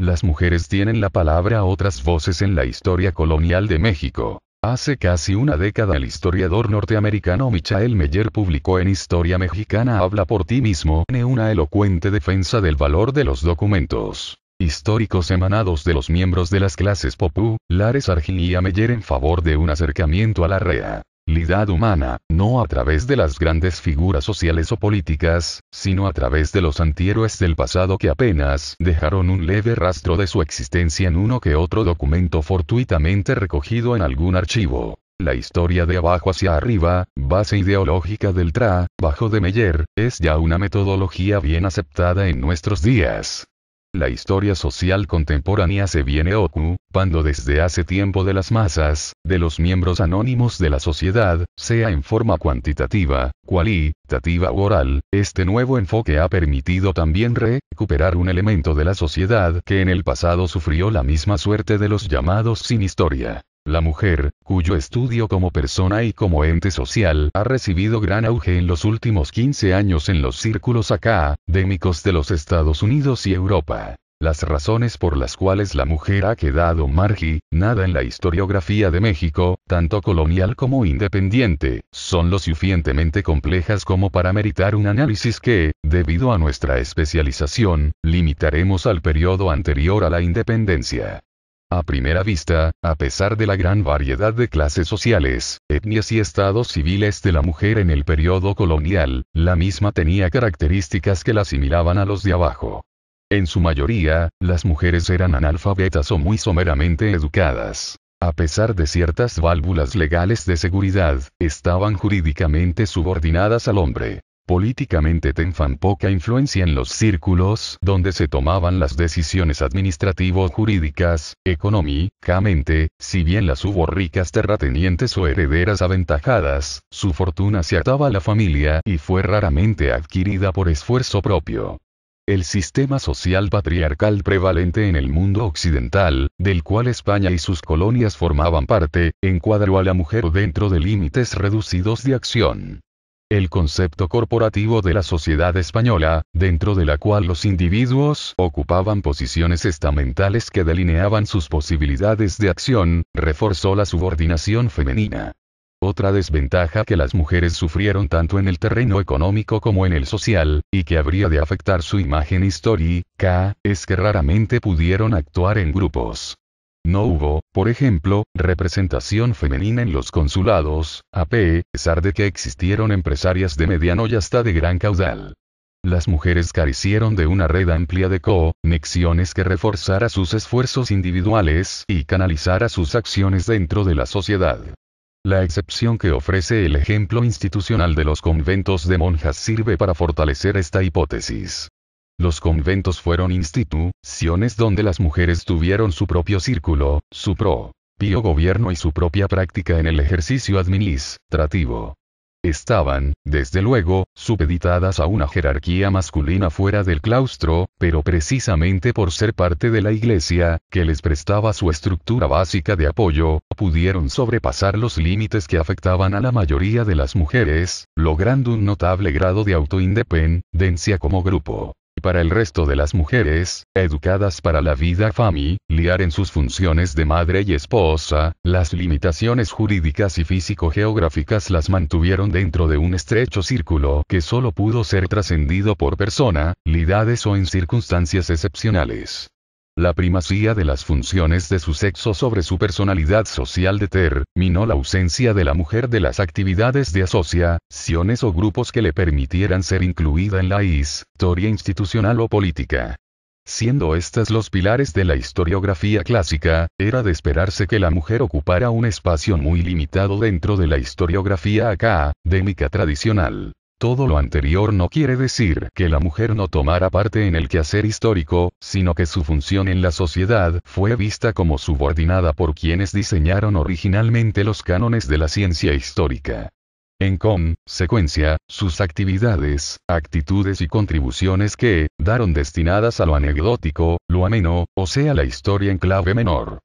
Las mujeres tienen la palabra a otras voces en la historia colonial de México. Hace casi una década el historiador norteamericano Michael Meyer publicó en Historia Mexicana Habla por ti mismo una elocuente defensa del valor de los documentos históricos emanados de los miembros de las clases Popú, Lares Arginía Meyer en favor de un acercamiento a la REA. Lidad humana, no a través de las grandes figuras sociales o políticas, sino a través de los antihéroes del pasado que apenas dejaron un leve rastro de su existencia en uno que otro documento fortuitamente recogido en algún archivo. La historia de abajo hacia arriba, base ideológica del tra, bajo de Meyer, es ya una metodología bien aceptada en nuestros días. La historia social contemporánea se viene ocupando desde hace tiempo de las masas, de los miembros anónimos de la sociedad, sea en forma cuantitativa, cualitativa u oral. Este nuevo enfoque ha permitido también recuperar un elemento de la sociedad que en el pasado sufrió la misma suerte de los llamados sin historia. La mujer, cuyo estudio como persona y como ente social ha recibido gran auge en los últimos 15 años en los círculos académicos de los Estados Unidos y Europa. Las razones por las cuales la mujer ha quedado nada en la historiografía de México, tanto colonial como independiente, son lo suficientemente complejas como para meritar un análisis que, debido a nuestra especialización, limitaremos al periodo anterior a la independencia. A primera vista, a pesar de la gran variedad de clases sociales, etnias y estados civiles de la mujer en el periodo colonial, la misma tenía características que la asimilaban a los de abajo. En su mayoría, las mujeres eran analfabetas o muy someramente educadas. A pesar de ciertas válvulas legales de seguridad, estaban jurídicamente subordinadas al hombre. Políticamente tenían poca influencia en los círculos donde se tomaban las decisiones administrativo-jurídicas, económicamente, si bien las hubo ricas terratenientes o herederas aventajadas, su fortuna se ataba a la familia y fue raramente adquirida por esfuerzo propio. El sistema social patriarcal prevalente en el mundo occidental, del cual España y sus colonias formaban parte, encuadró a la mujer dentro de límites reducidos de acción el concepto corporativo de la sociedad española, dentro de la cual los individuos ocupaban posiciones estamentales que delineaban sus posibilidades de acción, reforzó la subordinación femenina. Otra desventaja que las mujeres sufrieron tanto en el terreno económico como en el social, y que habría de afectar su imagen histórica, es que raramente pudieron actuar en grupos. No hubo, por ejemplo, representación femenina en los consulados, a pesar de que existieron empresarias de mediano y hasta de gran caudal. Las mujeres carecieron de una red amplia de conexiones que reforzara sus esfuerzos individuales y canalizara sus acciones dentro de la sociedad. La excepción que ofrece el ejemplo institucional de los conventos de monjas sirve para fortalecer esta hipótesis. Los conventos fueron instituciones donde las mujeres tuvieron su propio círculo, su propio gobierno y su propia práctica en el ejercicio administrativo. Estaban, desde luego, supeditadas a una jerarquía masculina fuera del claustro, pero precisamente por ser parte de la iglesia, que les prestaba su estructura básica de apoyo, pudieron sobrepasar los límites que afectaban a la mayoría de las mujeres, logrando un notable grado de autoindependencia como grupo y para el resto de las mujeres, educadas para la vida liar en sus funciones de madre y esposa, las limitaciones jurídicas y físico-geográficas las mantuvieron dentro de un estrecho círculo que solo pudo ser trascendido por persona, lidades o en circunstancias excepcionales. La primacía de las funciones de su sexo sobre su personalidad social de ter, minó la ausencia de la mujer de las actividades de asociaciones o grupos que le permitieran ser incluida en la historia institucional o política. Siendo estas los pilares de la historiografía clásica, era de esperarse que la mujer ocupara un espacio muy limitado dentro de la historiografía académica tradicional. Todo lo anterior no quiere decir que la mujer no tomara parte en el quehacer histórico, sino que su función en la sociedad fue vista como subordinada por quienes diseñaron originalmente los cánones de la ciencia histórica. En consecuencia, sus actividades, actitudes y contribuciones que, daron destinadas a lo anecdótico, lo ameno, o sea la historia en clave menor.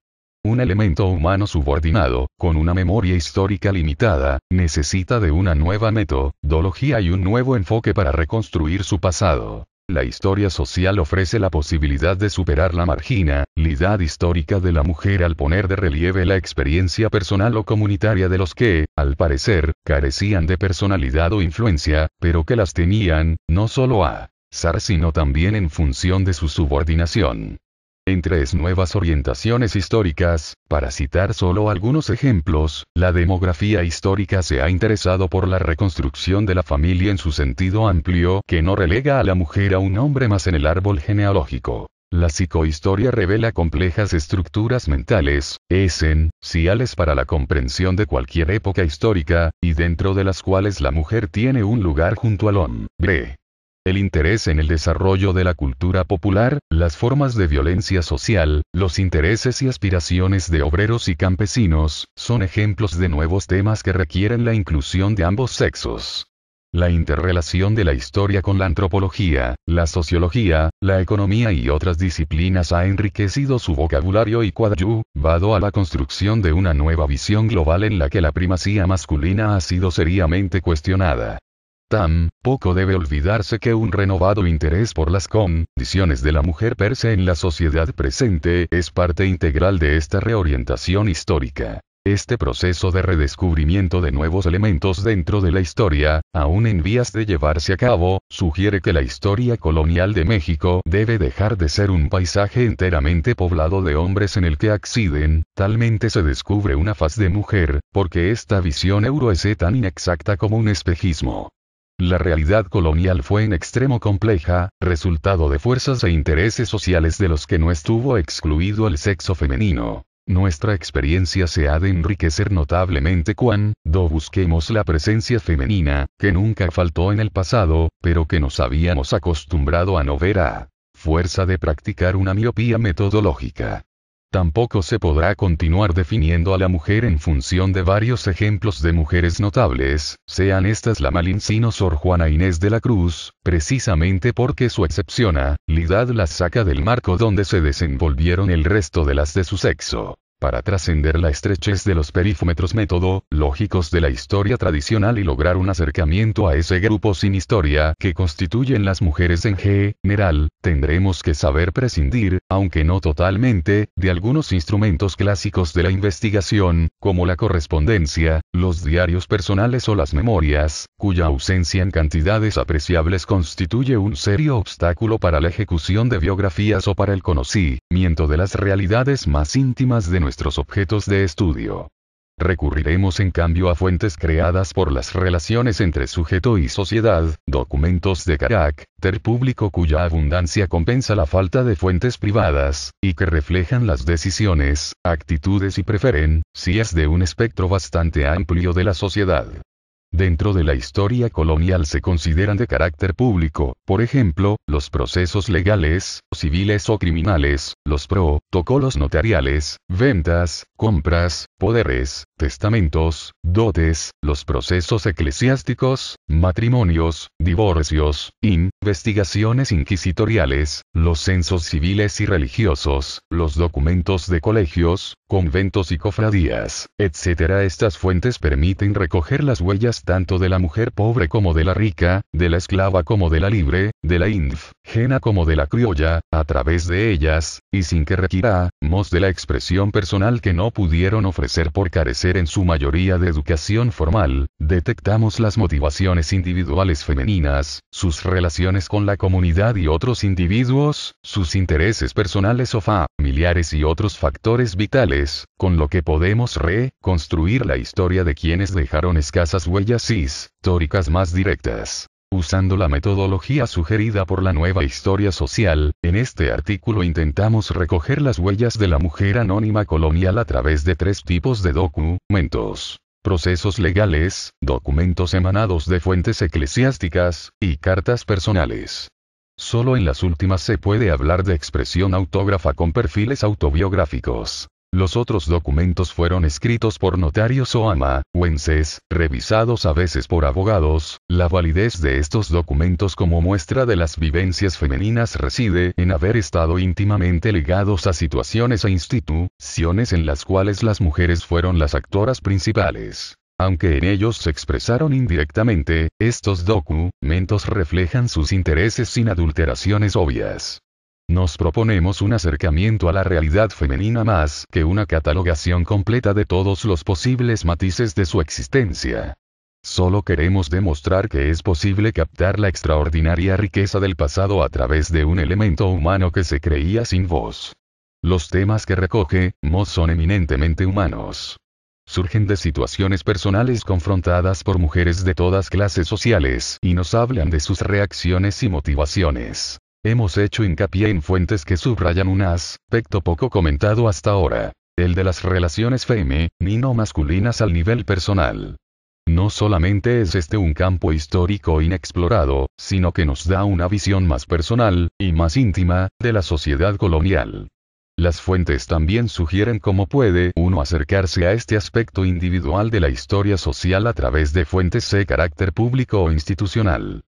Un elemento humano subordinado, con una memoria histórica limitada, necesita de una nueva metodología y un nuevo enfoque para reconstruir su pasado. La historia social ofrece la posibilidad de superar la marginalidad histórica de la mujer al poner de relieve la experiencia personal o comunitaria de los que, al parecer, carecían de personalidad o influencia, pero que las tenían, no solo a zar sino también en función de su subordinación. Tres nuevas orientaciones históricas, para citar solo algunos ejemplos, la demografía histórica se ha interesado por la reconstrucción de la familia en su sentido amplio, que no relega a la mujer a un hombre más en el árbol genealógico. La psicohistoria revela complejas estructuras mentales, esenciales para la comprensión de cualquier época histórica, y dentro de las cuales la mujer tiene un lugar junto al hombre el interés en el desarrollo de la cultura popular, las formas de violencia social, los intereses y aspiraciones de obreros y campesinos, son ejemplos de nuevos temas que requieren la inclusión de ambos sexos. La interrelación de la historia con la antropología, la sociología, la economía y otras disciplinas ha enriquecido su vocabulario y vado a la construcción de una nueva visión global en la que la primacía masculina ha sido seriamente cuestionada. Tam, poco debe olvidarse que un renovado interés por las condiciones de la mujer perse en la sociedad presente es parte integral de esta reorientación histórica. Este proceso de redescubrimiento de nuevos elementos dentro de la historia, aún en vías de llevarse a cabo, sugiere que la historia colonial de México debe dejar de ser un paisaje enteramente poblado de hombres en el que acciden, talmente se descubre una faz de mujer, porque esta visión euro es tan inexacta como un espejismo. La realidad colonial fue en extremo compleja, resultado de fuerzas e intereses sociales de los que no estuvo excluido el sexo femenino. Nuestra experiencia se ha de enriquecer notablemente cuando busquemos la presencia femenina, que nunca faltó en el pasado, pero que nos habíamos acostumbrado a no ver a fuerza de practicar una miopía metodológica. Tampoco se podrá continuar definiendo a la mujer en función de varios ejemplos de mujeres notables, sean estas la Malincino Sor Juana Inés de la Cruz, precisamente porque su excepcionalidad las saca del marco donde se desenvolvieron el resto de las de su sexo para trascender la estrechez de los perifúmetros método, lógicos de la historia tradicional y lograr un acercamiento a ese grupo sin historia que constituyen las mujeres en general, tendremos que saber prescindir, aunque no totalmente, de algunos instrumentos clásicos de la investigación, como la correspondencia, los diarios personales o las memorias, cuya ausencia en cantidades apreciables constituye un serio obstáculo para la ejecución de biografías o para el conocimiento de las realidades más íntimas de nuestra nuestros objetos de estudio. Recurriremos en cambio a fuentes creadas por las relaciones entre sujeto y sociedad, documentos de carácter público cuya abundancia compensa la falta de fuentes privadas, y que reflejan las decisiones, actitudes y preferencias de un espectro bastante amplio de la sociedad. Dentro de la historia colonial se consideran de carácter público, por ejemplo, los procesos legales, civiles o criminales, los protocolos notariales, ventas, compras, poderes, testamentos, dotes, los procesos eclesiásticos, matrimonios, divorcios, investigaciones inquisitoriales, los censos civiles y religiosos, los documentos de colegios, conventos y cofradías, etc. Estas fuentes permiten recoger las huellas tanto de la mujer pobre como de la rica, de la esclava como de la libre, de la indígena como de la criolla, a través de ellas, y sin que requiramos de la expresión personal que no pudieron ofrecer por carecer en su mayoría de educación formal, detectamos las motivaciones individuales femeninas, sus relaciones con la comunidad y otros individuos, sus intereses personales o familiares y otros factores vitales, con lo que podemos reconstruir la historia de quienes dejaron escasas huellas históricas más directas. Usando la metodología sugerida por la nueva historia social, en este artículo intentamos recoger las huellas de la mujer anónima colonial a través de tres tipos de documentos. Procesos legales, documentos emanados de fuentes eclesiásticas, y cartas personales. Solo en las últimas se puede hablar de expresión autógrafa con perfiles autobiográficos. Los otros documentos fueron escritos por notarios o amahuenses, revisados a veces por abogados. La validez de estos documentos como muestra de las vivencias femeninas reside en haber estado íntimamente ligados a situaciones e instituciones en las cuales las mujeres fueron las actoras principales. Aunque en ellos se expresaron indirectamente, estos documentos reflejan sus intereses sin adulteraciones obvias. Nos proponemos un acercamiento a la realidad femenina más que una catalogación completa de todos los posibles matices de su existencia. Solo queremos demostrar que es posible captar la extraordinaria riqueza del pasado a través de un elemento humano que se creía sin voz. Los temas que recoge, Moss son eminentemente humanos. Surgen de situaciones personales confrontadas por mujeres de todas clases sociales y nos hablan de sus reacciones y motivaciones. Hemos hecho hincapié en fuentes que subrayan un aspecto poco comentado hasta ahora, el de las relaciones no masculinas al nivel personal. No solamente es este un campo histórico inexplorado, sino que nos da una visión más personal, y más íntima, de la sociedad colonial. Las fuentes también sugieren cómo puede uno acercarse a este aspecto individual de la historia social a través de fuentes de carácter público o institucional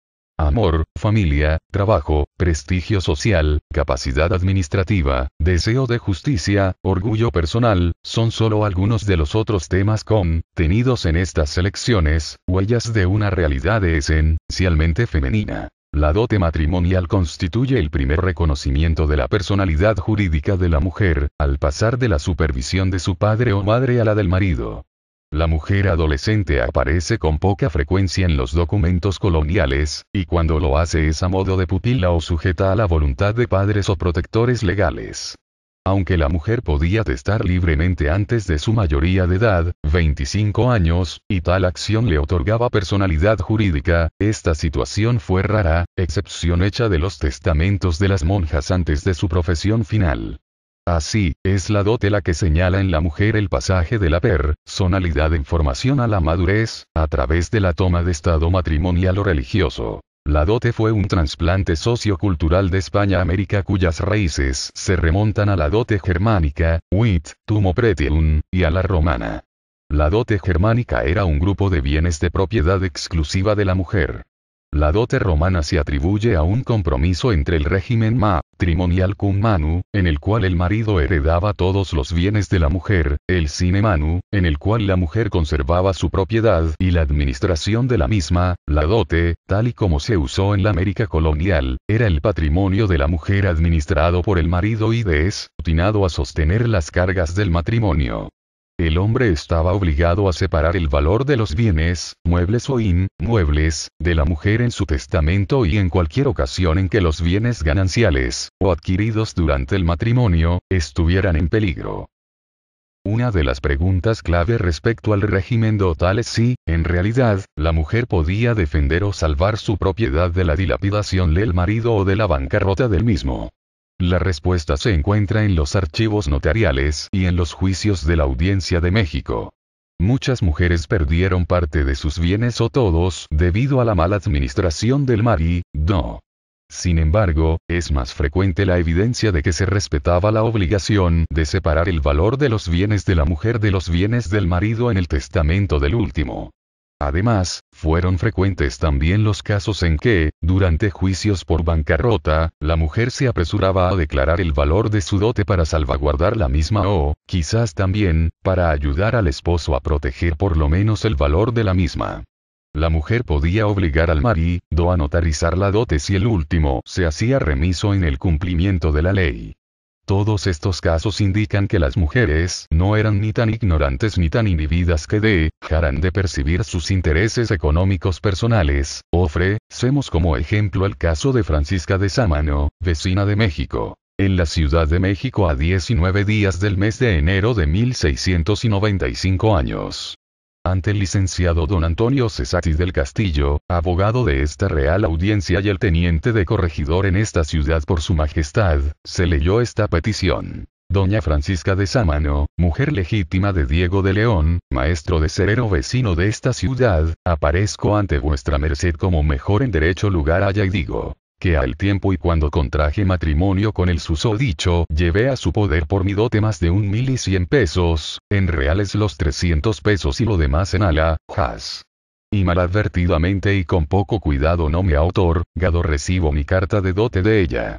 amor, familia, trabajo, prestigio social, capacidad administrativa, deseo de justicia, orgullo personal, son solo algunos de los otros temas con, tenidos en estas selecciones, huellas de una realidad esencialmente femenina. La dote matrimonial constituye el primer reconocimiento de la personalidad jurídica de la mujer, al pasar de la supervisión de su padre o madre a la del marido. La mujer adolescente aparece con poca frecuencia en los documentos coloniales, y cuando lo hace es a modo de pupila o sujeta a la voluntad de padres o protectores legales. Aunque la mujer podía testar libremente antes de su mayoría de edad, 25 años, y tal acción le otorgaba personalidad jurídica, esta situación fue rara, excepción hecha de los testamentos de las monjas antes de su profesión final. Así, es la dote la que señala en la mujer el pasaje de la per-sonalidad en formación a la madurez, a través de la toma de estado matrimonial o religioso. La dote fue un trasplante sociocultural de España América cuyas raíces se remontan a la dote germánica, wit, tumo pretium, y a la romana. La dote germánica era un grupo de bienes de propiedad exclusiva de la mujer. La dote romana se atribuye a un compromiso entre el régimen matrimonial cum manu, en el cual el marido heredaba todos los bienes de la mujer, el sine manu, en el cual la mujer conservaba su propiedad y la administración de la misma, la dote, tal y como se usó en la América colonial, era el patrimonio de la mujer administrado por el marido y destinado a sostener las cargas del matrimonio el hombre estaba obligado a separar el valor de los bienes, muebles o inmuebles, de la mujer en su testamento y en cualquier ocasión en que los bienes gananciales, o adquiridos durante el matrimonio, estuvieran en peligro. Una de las preguntas clave respecto al régimen dotal es si, en realidad, la mujer podía defender o salvar su propiedad de la dilapidación del marido o de la bancarrota del mismo. La respuesta se encuentra en los archivos notariales y en los juicios de la Audiencia de México. Muchas mujeres perdieron parte de sus bienes o todos debido a la mala administración del marido. No. Sin embargo, es más frecuente la evidencia de que se respetaba la obligación de separar el valor de los bienes de la mujer de los bienes del marido en el testamento del último. Además, fueron frecuentes también los casos en que, durante juicios por bancarrota, la mujer se apresuraba a declarar el valor de su dote para salvaguardar la misma o, quizás también, para ayudar al esposo a proteger por lo menos el valor de la misma. La mujer podía obligar al marido a notarizar la dote si el último se hacía remiso en el cumplimiento de la ley. Todos estos casos indican que las mujeres no eran ni tan ignorantes ni tan inhibidas que dejaran de percibir sus intereses económicos personales. Ofrecemos como ejemplo el caso de Francisca de Sámano, vecina de México. En la Ciudad de México a 19 días del mes de enero de 1695 años ante el licenciado don Antonio Cesati del Castillo, abogado de esta Real Audiencia y el teniente de corregidor en esta ciudad por su majestad, se leyó esta petición. Doña Francisca de Sámano, mujer legítima de Diego de León, maestro de cerero vecino de esta ciudad, aparezco ante vuestra merced como mejor en derecho lugar haya y digo, que al tiempo y cuando contraje matrimonio con el susodicho, llevé a su poder por mi dote más de un mil y cien pesos, en reales los trescientos pesos y lo demás en has Y maladvertidamente y con poco cuidado no me autor, gado recibo mi carta de dote de ella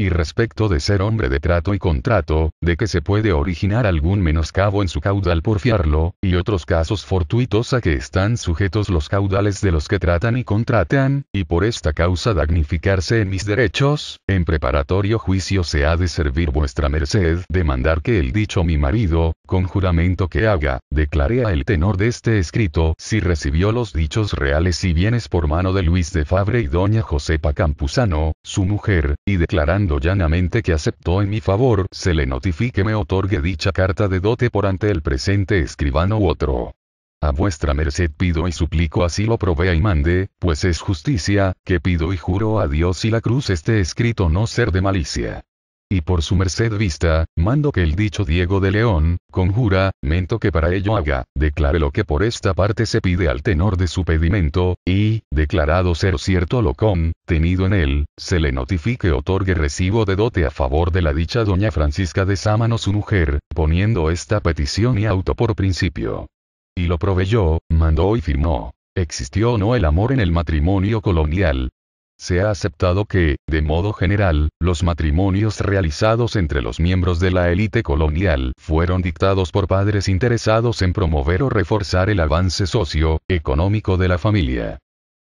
y respecto de ser hombre de trato y contrato, de que se puede originar algún menoscabo en su caudal por fiarlo, y otros casos fortuitos a que están sujetos los caudales de los que tratan y contratan, y por esta causa damnificarse en mis derechos, en preparatorio juicio se ha de servir vuestra merced, demandar que el dicho mi marido, con juramento que haga, declare a el tenor de este escrito si recibió los dichos reales y bienes por mano de Luis de Fabre y doña Josepa Campuzano, su mujer, y declarando llanamente que aceptó en mi favor, se le notifique me otorgue dicha carta de dote por ante el presente escribano u otro. A vuestra merced pido y suplico así lo provea y mande, pues es justicia, que pido y juro a Dios y la cruz esté escrito no ser de malicia y por su merced vista, mando que el dicho Diego de León, conjura, mento que para ello haga, declare lo que por esta parte se pide al tenor de su pedimento, y, declarado ser cierto lo con, tenido en él, se le notifique otorgue recibo de dote a favor de la dicha doña Francisca de Sámano su mujer, poniendo esta petición y auto por principio. Y lo proveyó, mandó y firmó. Existió o no el amor en el matrimonio colonial, se ha aceptado que, de modo general, los matrimonios realizados entre los miembros de la élite colonial fueron dictados por padres interesados en promover o reforzar el avance socio-económico de la familia.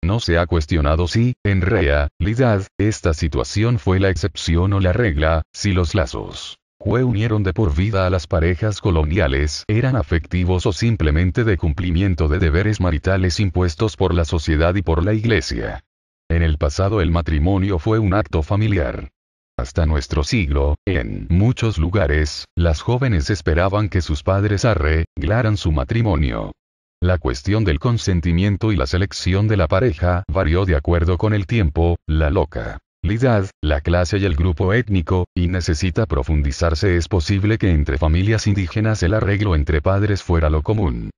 No se ha cuestionado si, en realidad, esta situación fue la excepción o la regla, si los lazos que unieron de por vida a las parejas coloniales eran afectivos o simplemente de cumplimiento de deberes maritales impuestos por la sociedad y por la iglesia. En el pasado el matrimonio fue un acto familiar. Hasta nuestro siglo, en muchos lugares, las jóvenes esperaban que sus padres arreglaran su matrimonio. La cuestión del consentimiento y la selección de la pareja varió de acuerdo con el tiempo, la loca, edad, la clase y el grupo étnico, y necesita profundizarse es posible que entre familias indígenas el arreglo entre padres fuera lo común.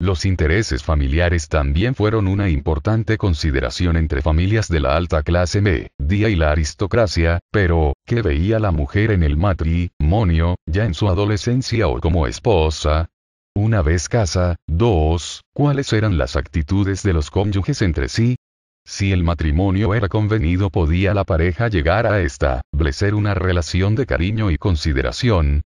Los intereses familiares también fueron una importante consideración entre familias de la alta clase media y la aristocracia, pero, ¿qué veía la mujer en el matrimonio, ya en su adolescencia o como esposa? Una vez casa, dos, ¿cuáles eran las actitudes de los cónyuges entre sí? Si el matrimonio era convenido podía la pareja llegar a establecer una relación de cariño y consideración,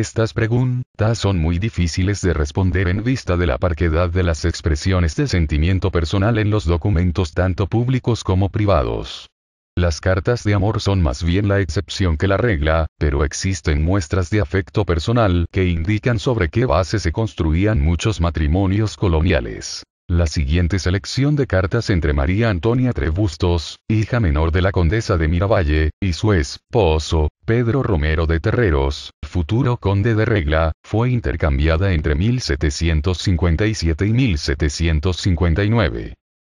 estas preguntas son muy difíciles de responder en vista de la parquedad de las expresiones de sentimiento personal en los documentos tanto públicos como privados. Las cartas de amor son más bien la excepción que la regla, pero existen muestras de afecto personal que indican sobre qué base se construían muchos matrimonios coloniales. La siguiente selección de cartas entre María Antonia Trebustos, hija menor de la condesa de Miravalle, y su esposo, Pedro Romero de Terreros, futuro conde de Regla, fue intercambiada entre 1757 y 1759.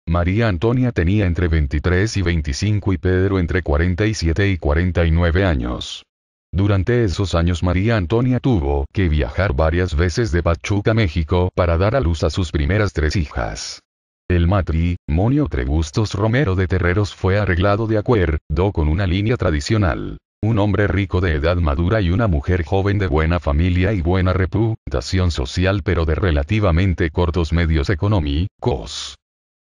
María Antonia tenía entre 23 y 25 y Pedro entre 47 y 49 años. Durante esos años María Antonia tuvo que viajar varias veces de Pachuca, México, para dar a luz a sus primeras tres hijas. El matrimonio Tregustos Romero de Terreros fue arreglado de acuerdo con una línea tradicional. Un hombre rico de edad madura y una mujer joven de buena familia y buena reputación social pero de relativamente cortos medios económicos.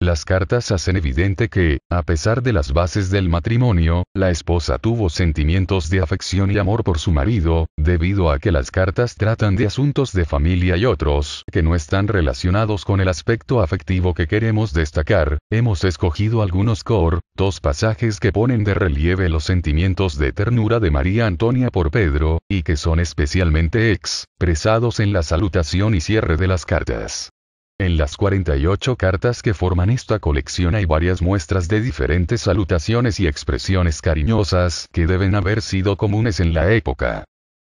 Las cartas hacen evidente que, a pesar de las bases del matrimonio, la esposa tuvo sentimientos de afección y amor por su marido, debido a que las cartas tratan de asuntos de familia y otros que no están relacionados con el aspecto afectivo que queremos destacar. Hemos escogido algunos core, dos pasajes que ponen de relieve los sentimientos de ternura de María Antonia por Pedro, y que son especialmente expresados en la salutación y cierre de las cartas. En las 48 cartas que forman esta colección hay varias muestras de diferentes salutaciones y expresiones cariñosas que deben haber sido comunes en la época.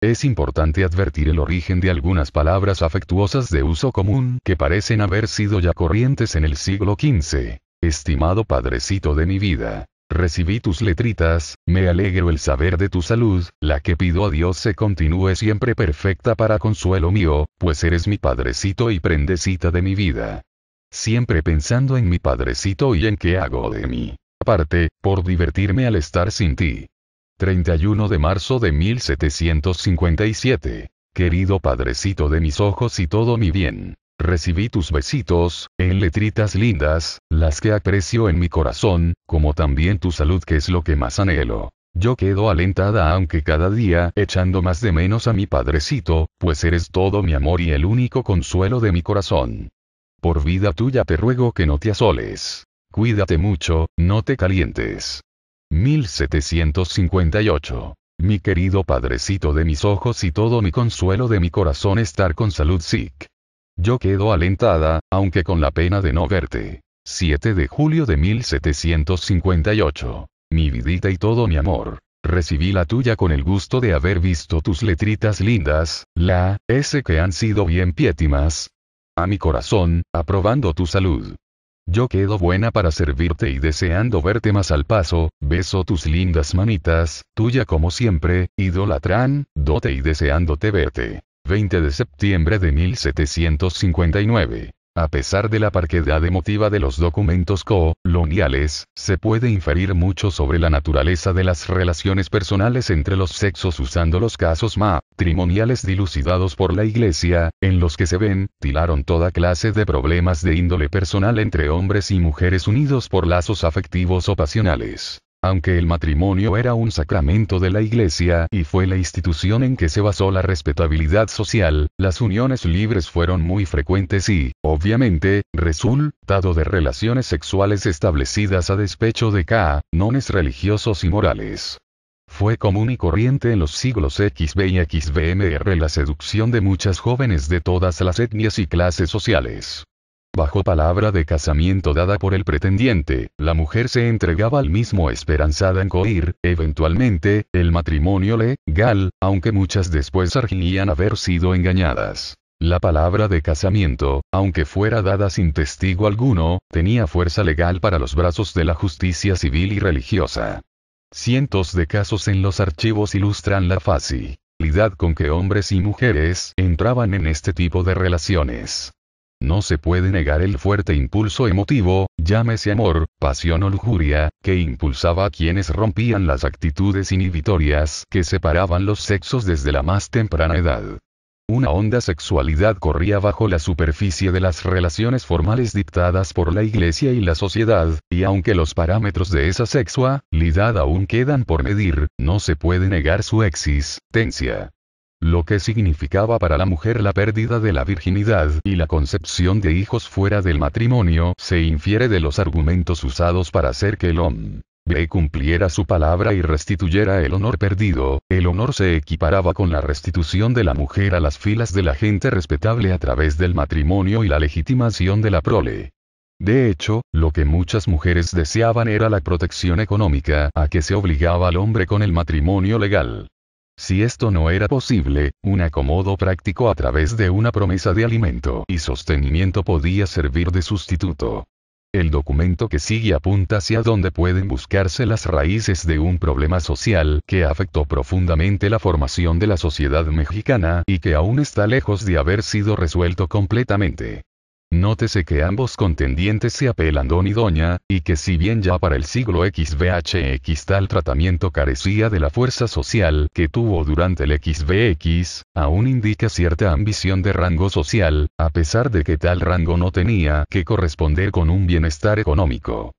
Es importante advertir el origen de algunas palabras afectuosas de uso común que parecen haber sido ya corrientes en el siglo XV. Estimado padrecito de mi vida. Recibí tus letritas, me alegro el saber de tu salud, la que pido a Dios se continúe siempre perfecta para consuelo mío, pues eres mi padrecito y prendecita de mi vida. Siempre pensando en mi padrecito y en qué hago de mí. Aparte, por divertirme al estar sin ti. 31 de marzo de 1757. Querido padrecito de mis ojos y todo mi bien. Recibí tus besitos, en letritas lindas, las que aprecio en mi corazón, como también tu salud que es lo que más anhelo. Yo quedo alentada aunque cada día echando más de menos a mi padrecito, pues eres todo mi amor y el único consuelo de mi corazón. Por vida tuya te ruego que no te asoles. Cuídate mucho, no te calientes. 1758. Mi querido padrecito de mis ojos y todo mi consuelo de mi corazón estar con salud sic. Yo quedo alentada, aunque con la pena de no verte. 7 de julio de 1758. Mi vidita y todo mi amor. Recibí la tuya con el gusto de haber visto tus letritas lindas, la, ese que han sido bien piétimas. A mi corazón, aprobando tu salud. Yo quedo buena para servirte y deseando verte más al paso, beso tus lindas manitas, tuya como siempre, idolatrán, dote y deseándote verte. 20 de septiembre de 1759. A pesar de la parquedad emotiva de los documentos coloniales, se puede inferir mucho sobre la naturaleza de las relaciones personales entre los sexos usando los casos matrimoniales dilucidados por la Iglesia, en los que se ven, tilaron toda clase de problemas de índole personal entre hombres y mujeres unidos por lazos afectivos o pasionales. Aunque el matrimonio era un sacramento de la Iglesia y fue la institución en que se basó la respetabilidad social, las uniones libres fueron muy frecuentes y, obviamente, resultado de relaciones sexuales establecidas a despecho de nones religiosos y morales. Fue común y corriente en los siglos XB y XBMR la seducción de muchas jóvenes de todas las etnias y clases sociales. Bajo palabra de casamiento dada por el pretendiente, la mujer se entregaba al mismo esperanzada en coir, eventualmente, el matrimonio legal, aunque muchas después arginían haber sido engañadas. La palabra de casamiento, aunque fuera dada sin testigo alguno, tenía fuerza legal para los brazos de la justicia civil y religiosa. Cientos de casos en los archivos ilustran la facilidad con que hombres y mujeres entraban en este tipo de relaciones. No se puede negar el fuerte impulso emotivo, llámese amor, pasión o lujuria, que impulsaba a quienes rompían las actitudes inhibitorias que separaban los sexos desde la más temprana edad. Una honda sexualidad corría bajo la superficie de las relaciones formales dictadas por la iglesia y la sociedad, y aunque los parámetros de esa sexualidad aún quedan por medir, no se puede negar su existencia lo que significaba para la mujer la pérdida de la virginidad y la concepción de hijos fuera del matrimonio, se infiere de los argumentos usados para hacer que el hombre cumpliera su palabra y restituyera el honor perdido, el honor se equiparaba con la restitución de la mujer a las filas de la gente respetable a través del matrimonio y la legitimación de la prole. De hecho, lo que muchas mujeres deseaban era la protección económica a que se obligaba al hombre con el matrimonio legal. Si esto no era posible, un acomodo práctico a través de una promesa de alimento y sostenimiento podía servir de sustituto. El documento que sigue apunta hacia dónde pueden buscarse las raíces de un problema social que afectó profundamente la formación de la sociedad mexicana y que aún está lejos de haber sido resuelto completamente. Nótese que ambos contendientes se apelan don y doña, y que si bien ya para el siglo XVHX tal tratamiento carecía de la fuerza social que tuvo durante el XVX, aún indica cierta ambición de rango social, a pesar de que tal rango no tenía que corresponder con un bienestar económico.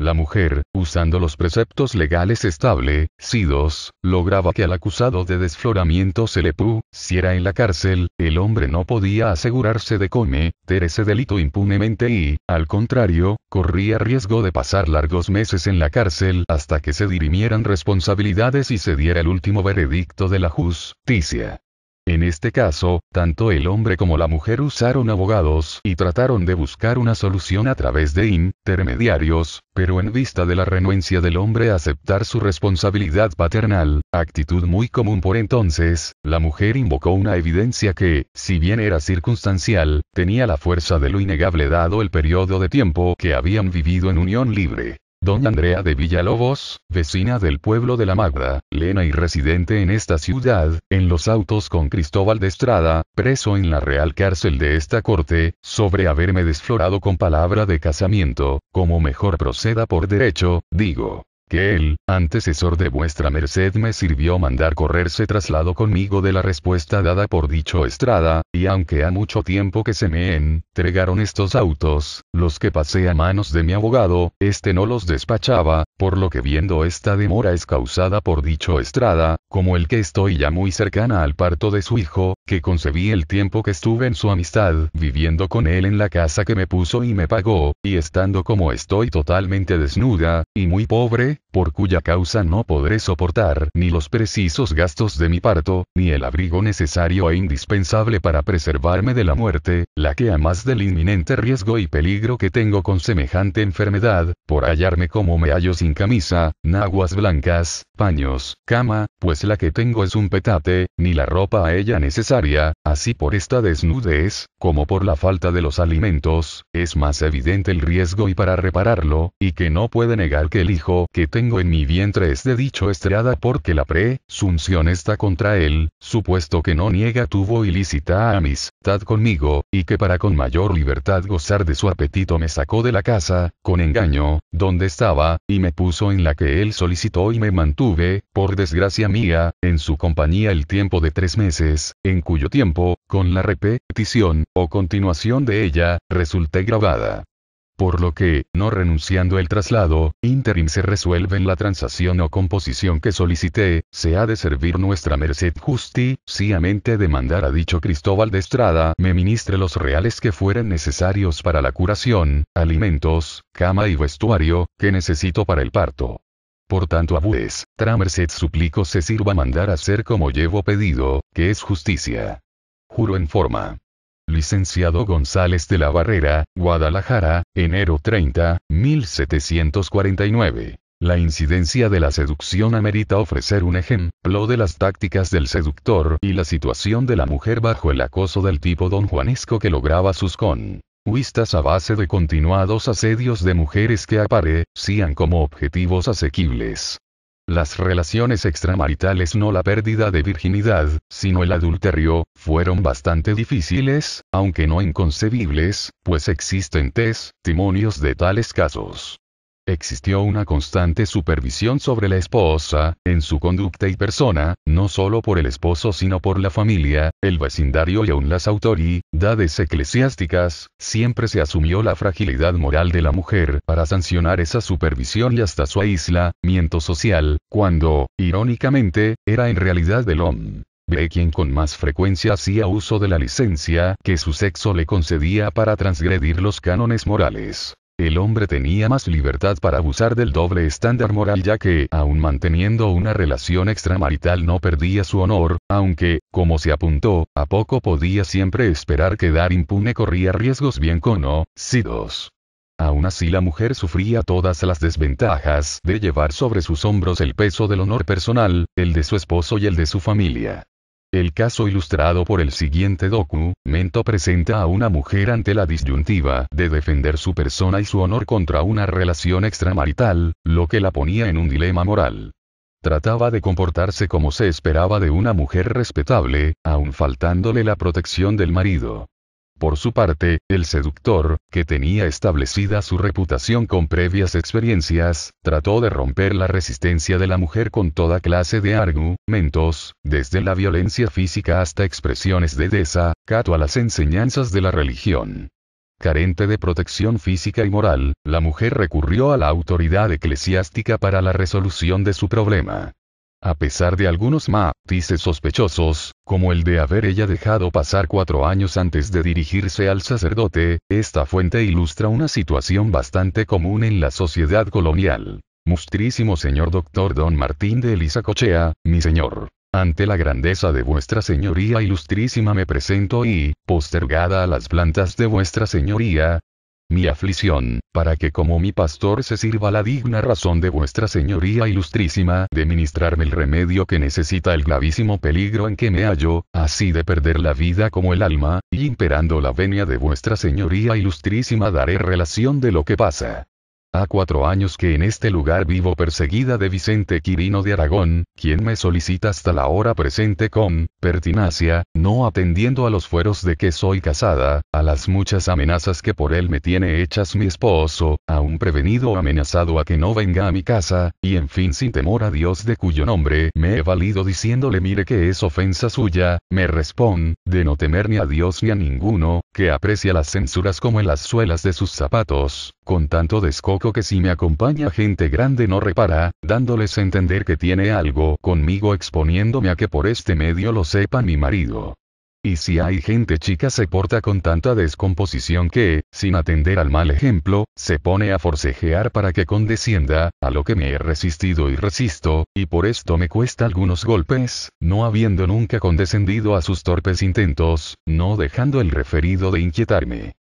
La mujer, usando los preceptos legales estable, establecidos, lograba que al acusado de desfloramiento se le pusiera en la cárcel, el hombre no podía asegurarse de cometer ese delito impunemente y, al contrario, corría riesgo de pasar largos meses en la cárcel hasta que se dirimieran responsabilidades y se diera el último veredicto de la justicia. En este caso, tanto el hombre como la mujer usaron abogados y trataron de buscar una solución a través de intermediarios, pero en vista de la renuencia del hombre a aceptar su responsabilidad paternal, actitud muy común por entonces, la mujer invocó una evidencia que, si bien era circunstancial, tenía la fuerza de lo innegable dado el periodo de tiempo que habían vivido en unión libre. Doña Andrea de Villalobos, vecina del pueblo de La Magda, lena y residente en esta ciudad, en los autos con Cristóbal de Estrada, preso en la real cárcel de esta corte, sobre haberme desflorado con palabra de casamiento, como mejor proceda por derecho, digo, que el antecesor de vuestra merced me sirvió mandar correrse traslado conmigo de la respuesta dada por dicho Estrada, y aunque ha mucho tiempo que se me entregaron estos autos, los que pasé a manos de mi abogado, este no los despachaba, por lo que viendo esta demora es causada por dicho Estrada, como el que estoy ya muy cercana al parto de su hijo, que concebí el tiempo que estuve en su amistad, viviendo con él en la casa que me puso y me pagó, y estando como estoy totalmente desnuda, y muy pobre, por cuya causa no podré soportar ni los precisos gastos de mi parto, ni el abrigo necesario e indispensable para preservarme de la muerte, la que a más del inminente riesgo y peligro que tengo con semejante enfermedad, por hallarme como me hallo sin camisa, naguas blancas, paños, cama, pues la que tengo es un petate, ni la ropa a ella necesaria, así por esta desnudez, como por la falta de los alimentos, es más evidente el riesgo y para repararlo, y que no puede negar que el hijo que tengo en mi vientre es de dicho estrada porque la pre está contra él, supuesto que no niega tuvo ilícita amistad conmigo, y que para con mayor libertad gozar de su apetito me sacó de la casa, con engaño, donde estaba, y me puso en la que él solicitó y me mantuve, por desgracia mía, en su compañía el tiempo de tres meses, en cuyo tiempo, con la repetición, o continuación de ella, resulté grabada por lo que, no renunciando el traslado, interim se resuelve en la transacción o composición que solicité, se ha de servir nuestra merced justi, de mandar a dicho Cristóbal de Estrada me ministre los reales que fueren necesarios para la curación, alimentos, cama y vestuario, que necesito para el parto. Por tanto, abues, merced suplico se sirva mandar hacer como llevo pedido, que es justicia. Juro en forma. Licenciado González de la Barrera, Guadalajara, enero 30, 1749. La incidencia de la seducción amerita ofrecer un ejemplo de las tácticas del seductor y la situación de la mujer bajo el acoso del tipo don Juanesco que lograba sus con huistas a base de continuados asedios de mujeres que aparecían como objetivos asequibles. Las relaciones extramaritales no la pérdida de virginidad, sino el adulterio, fueron bastante difíciles, aunque no inconcebibles, pues existen testimonios de tales casos. Existió una constante supervisión sobre la esposa, en su conducta y persona, no solo por el esposo sino por la familia, el vecindario y aún las autoridades eclesiásticas, siempre se asumió la fragilidad moral de la mujer para sancionar esa supervisión y hasta su aislamiento social, cuando, irónicamente, era en realidad el hombre. Ve quien con más frecuencia hacía uso de la licencia que su sexo le concedía para transgredir los cánones morales el hombre tenía más libertad para abusar del doble estándar moral ya que, aun manteniendo una relación extramarital no perdía su honor, aunque, como se apuntó, a poco podía siempre esperar quedar impune corría riesgos bien conocidos. Aún así la mujer sufría todas las desventajas de llevar sobre sus hombros el peso del honor personal, el de su esposo y el de su familia. El caso ilustrado por el siguiente docu, Mento presenta a una mujer ante la disyuntiva de defender su persona y su honor contra una relación extramarital, lo que la ponía en un dilema moral. Trataba de comportarse como se esperaba de una mujer respetable, aun faltándole la protección del marido. Por su parte, el seductor, que tenía establecida su reputación con previas experiencias, trató de romper la resistencia de la mujer con toda clase de argumentos, desde la violencia física hasta expresiones de desacato a las enseñanzas de la religión. Carente de protección física y moral, la mujer recurrió a la autoridad eclesiástica para la resolución de su problema. A pesar de algunos matices sospechosos, como el de haber ella dejado pasar cuatro años antes de dirigirse al sacerdote, esta fuente ilustra una situación bastante común en la sociedad colonial. Mustrísimo señor doctor don Martín de Elisa Cochea, mi señor. Ante la grandeza de vuestra señoría ilustrísima me presento y, postergada a las plantas de vuestra señoría, mi aflicción, para que como mi pastor se sirva la digna razón de vuestra señoría ilustrísima de ministrarme el remedio que necesita el gravísimo peligro en que me hallo, así de perder la vida como el alma, y imperando la venia de vuestra señoría ilustrísima daré relación de lo que pasa. Ha cuatro años que en este lugar vivo perseguida de Vicente Quirino de Aragón, quien me solicita hasta la hora presente con pertinacia, no atendiendo a los fueros de que soy casada, a las muchas amenazas que por él me tiene hechas mi esposo, un prevenido o amenazado a que no venga a mi casa, y en fin sin temor a Dios de cuyo nombre me he valido diciéndole mire que es ofensa suya, me respond, de no temer ni a Dios ni a ninguno, que aprecia las censuras como en las suelas de sus zapatos, con tanto descoco que si me acompaña gente grande no repara, dándoles a entender que tiene algo conmigo exponiéndome a que por este medio lo sepa mi marido. Y si hay gente chica se porta con tanta descomposición que, sin atender al mal ejemplo, se pone a forcejear para que condescienda, a lo que me he resistido y resisto, y por esto me cuesta algunos golpes, no habiendo nunca condescendido a sus torpes intentos, no dejando el referido de inquietarme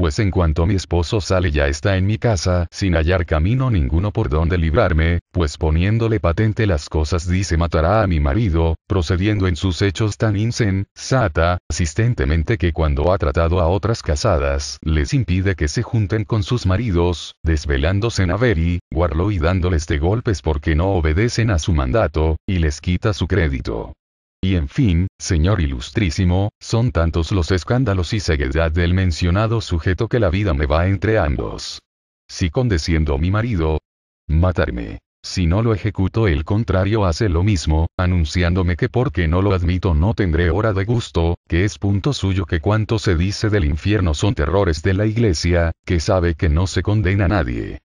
pues en cuanto mi esposo sale ya está en mi casa, sin hallar camino ninguno por donde librarme, pues poniéndole patente las cosas dice matará a mi marido, procediendo en sus hechos tan insensata, asistentemente que cuando ha tratado a otras casadas, les impide que se junten con sus maridos, desvelándose en Averi, Guarlo y dándoles de golpes porque no obedecen a su mandato, y les quita su crédito. Y en fin, señor ilustrísimo, son tantos los escándalos y ceguedad del mencionado sujeto que la vida me va entre ambos. Si condeciendo mi marido, matarme. Si no lo ejecuto, el contrario hace lo mismo, anunciándome que porque no lo admito no tendré hora de gusto, que es punto suyo que cuanto se dice del infierno son terrores de la iglesia, que sabe que no se condena nadie.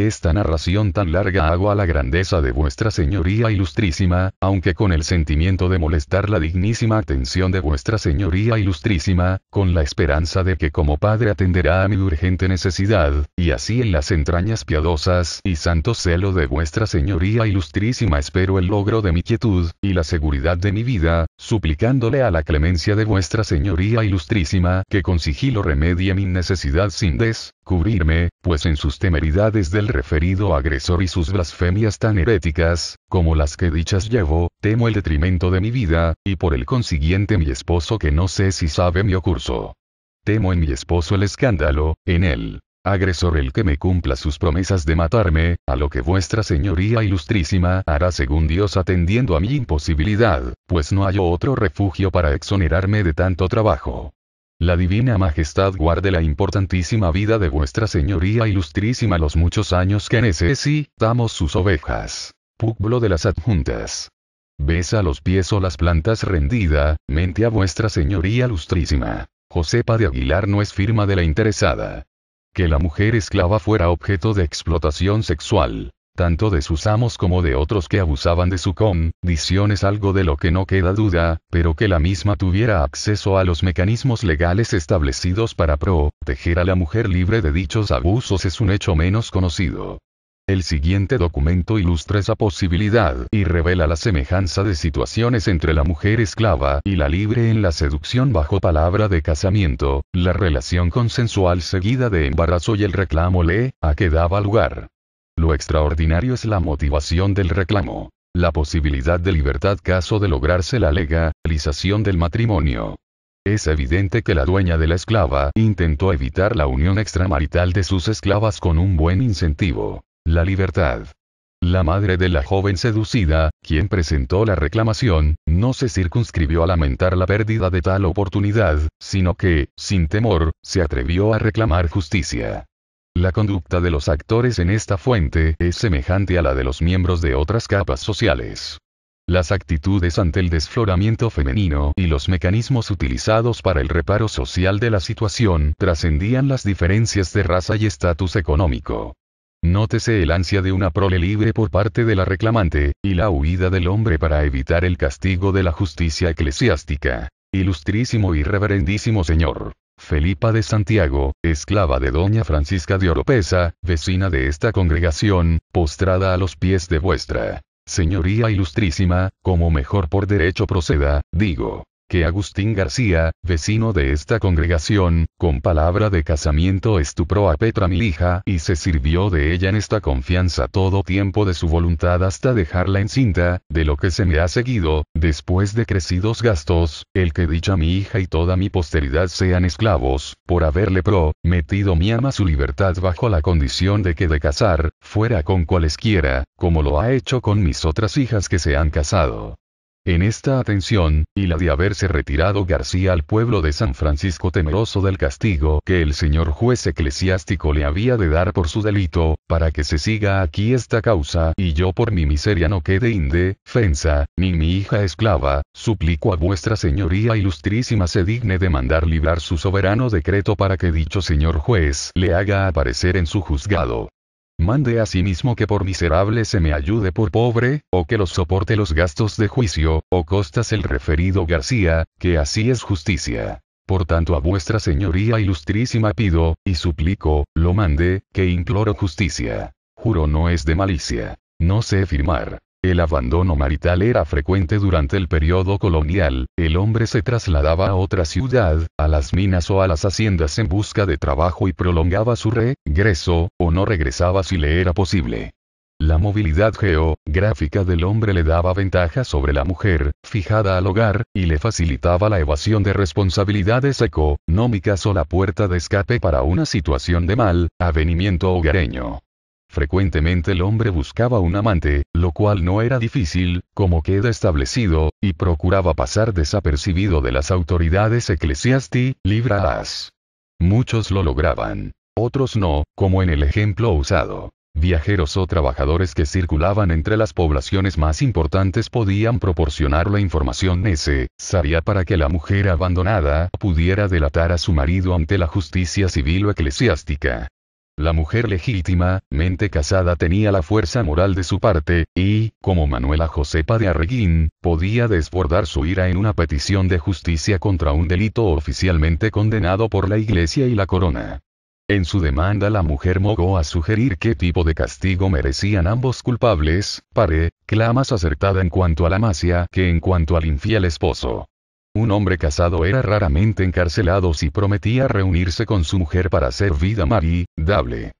Esta narración tan larga hago a la grandeza de vuestra señoría ilustrísima, aunque con el sentimiento de molestar la dignísima atención de vuestra señoría ilustrísima, con la esperanza de que como padre atenderá a mi urgente necesidad, y así en las entrañas piadosas y santo celo de vuestra señoría ilustrísima espero el logro de mi quietud, y la seguridad de mi vida, suplicándole a la clemencia de vuestra señoría ilustrísima que con sigilo remedie mi necesidad sin descubrirme, pues en sus temeridades del referido agresor y sus blasfemias tan heréticas, como las que dichas llevo, temo el detrimento de mi vida, y por el consiguiente mi esposo que no sé si sabe mi curso. Temo en mi esposo el escándalo, en él, agresor el que me cumpla sus promesas de matarme, a lo que vuestra señoría ilustrísima hará según Dios atendiendo a mi imposibilidad, pues no hay otro refugio para exonerarme de tanto trabajo. La Divina Majestad guarde la importantísima vida de vuestra señoría ilustrísima los muchos años que necesitamos sus ovejas. Pueblo de las adjuntas. Besa los pies o las plantas rendida, mente a vuestra señoría Ilustrísima. Josepa de Aguilar no es firma de la interesada. Que la mujer esclava fuera objeto de explotación sexual tanto de sus amos como de otros que abusaban de su condición es algo de lo que no queda duda, pero que la misma tuviera acceso a los mecanismos legales establecidos para proteger a la mujer libre de dichos abusos es un hecho menos conocido. El siguiente documento ilustra esa posibilidad y revela la semejanza de situaciones entre la mujer esclava y la libre en la seducción bajo palabra de casamiento, la relación consensual seguida de embarazo y el reclamo le a que daba lugar. Lo extraordinario es la motivación del reclamo. La posibilidad de libertad caso de lograrse la legalización del matrimonio. Es evidente que la dueña de la esclava intentó evitar la unión extramarital de sus esclavas con un buen incentivo, la libertad. La madre de la joven seducida, quien presentó la reclamación, no se circunscribió a lamentar la pérdida de tal oportunidad, sino que, sin temor, se atrevió a reclamar justicia. La conducta de los actores en esta fuente es semejante a la de los miembros de otras capas sociales. Las actitudes ante el desfloramiento femenino y los mecanismos utilizados para el reparo social de la situación trascendían las diferencias de raza y estatus económico. Nótese el ansia de una prole libre por parte de la reclamante, y la huida del hombre para evitar el castigo de la justicia eclesiástica. Ilustrísimo y reverendísimo señor. Felipa de Santiago, esclava de doña Francisca de Oropesa, vecina de esta congregación, postrada a los pies de vuestra Señoría Ilustrísima, como mejor por derecho proceda, digo que Agustín García, vecino de esta congregación, con palabra de casamiento estupró a Petra mi hija y se sirvió de ella en esta confianza todo tiempo de su voluntad hasta dejarla encinta, de lo que se me ha seguido, después de crecidos gastos, el que dicha mi hija y toda mi posteridad sean esclavos, por haberle pro, metido mi ama su libertad bajo la condición de que de casar, fuera con cualesquiera, como lo ha hecho con mis otras hijas que se han casado. En esta atención, y la de haberse retirado García al pueblo de San Francisco temeroso del castigo que el señor juez eclesiástico le había de dar por su delito, para que se siga aquí esta causa y yo por mi miseria no quede inde, fensa, ni mi hija esclava, suplico a vuestra señoría ilustrísima se digne de mandar librar su soberano decreto para que dicho señor juez le haga aparecer en su juzgado mande a sí mismo que por miserable se me ayude por pobre, o que los soporte los gastos de juicio, o costas el referido García, que así es justicia. Por tanto a vuestra señoría ilustrísima pido, y suplico, lo mande, que imploro justicia. Juro no es de malicia. No sé firmar. El abandono marital era frecuente durante el periodo colonial, el hombre se trasladaba a otra ciudad, a las minas o a las haciendas en busca de trabajo y prolongaba su regreso, o no regresaba si le era posible. La movilidad geográfica del hombre le daba ventaja sobre la mujer, fijada al hogar, y le facilitaba la evasión de responsabilidades económicas o la puerta de escape para una situación de mal avenimiento hogareño. Frecuentemente el hombre buscaba un amante, lo cual no era difícil, como queda establecido, y procuraba pasar desapercibido de las autoridades eclesiásticas. libradas. Muchos lo lograban. Otros no, como en el ejemplo usado. Viajeros o trabajadores que circulaban entre las poblaciones más importantes podían proporcionar la información necesaria para que la mujer abandonada pudiera delatar a su marido ante la justicia civil o eclesiástica. La mujer legítima, mente casada tenía la fuerza moral de su parte, y, como Manuela Josepa de Arreguín, podía desbordar su ira en una petición de justicia contra un delito oficialmente condenado por la Iglesia y la Corona. En su demanda la mujer mogó a sugerir qué tipo de castigo merecían ambos culpables, pare, clamas más acertada en cuanto a la masia que en cuanto al infiel esposo. Un hombre casado era raramente encarcelado si prometía reunirse con su mujer para hacer vida maridable.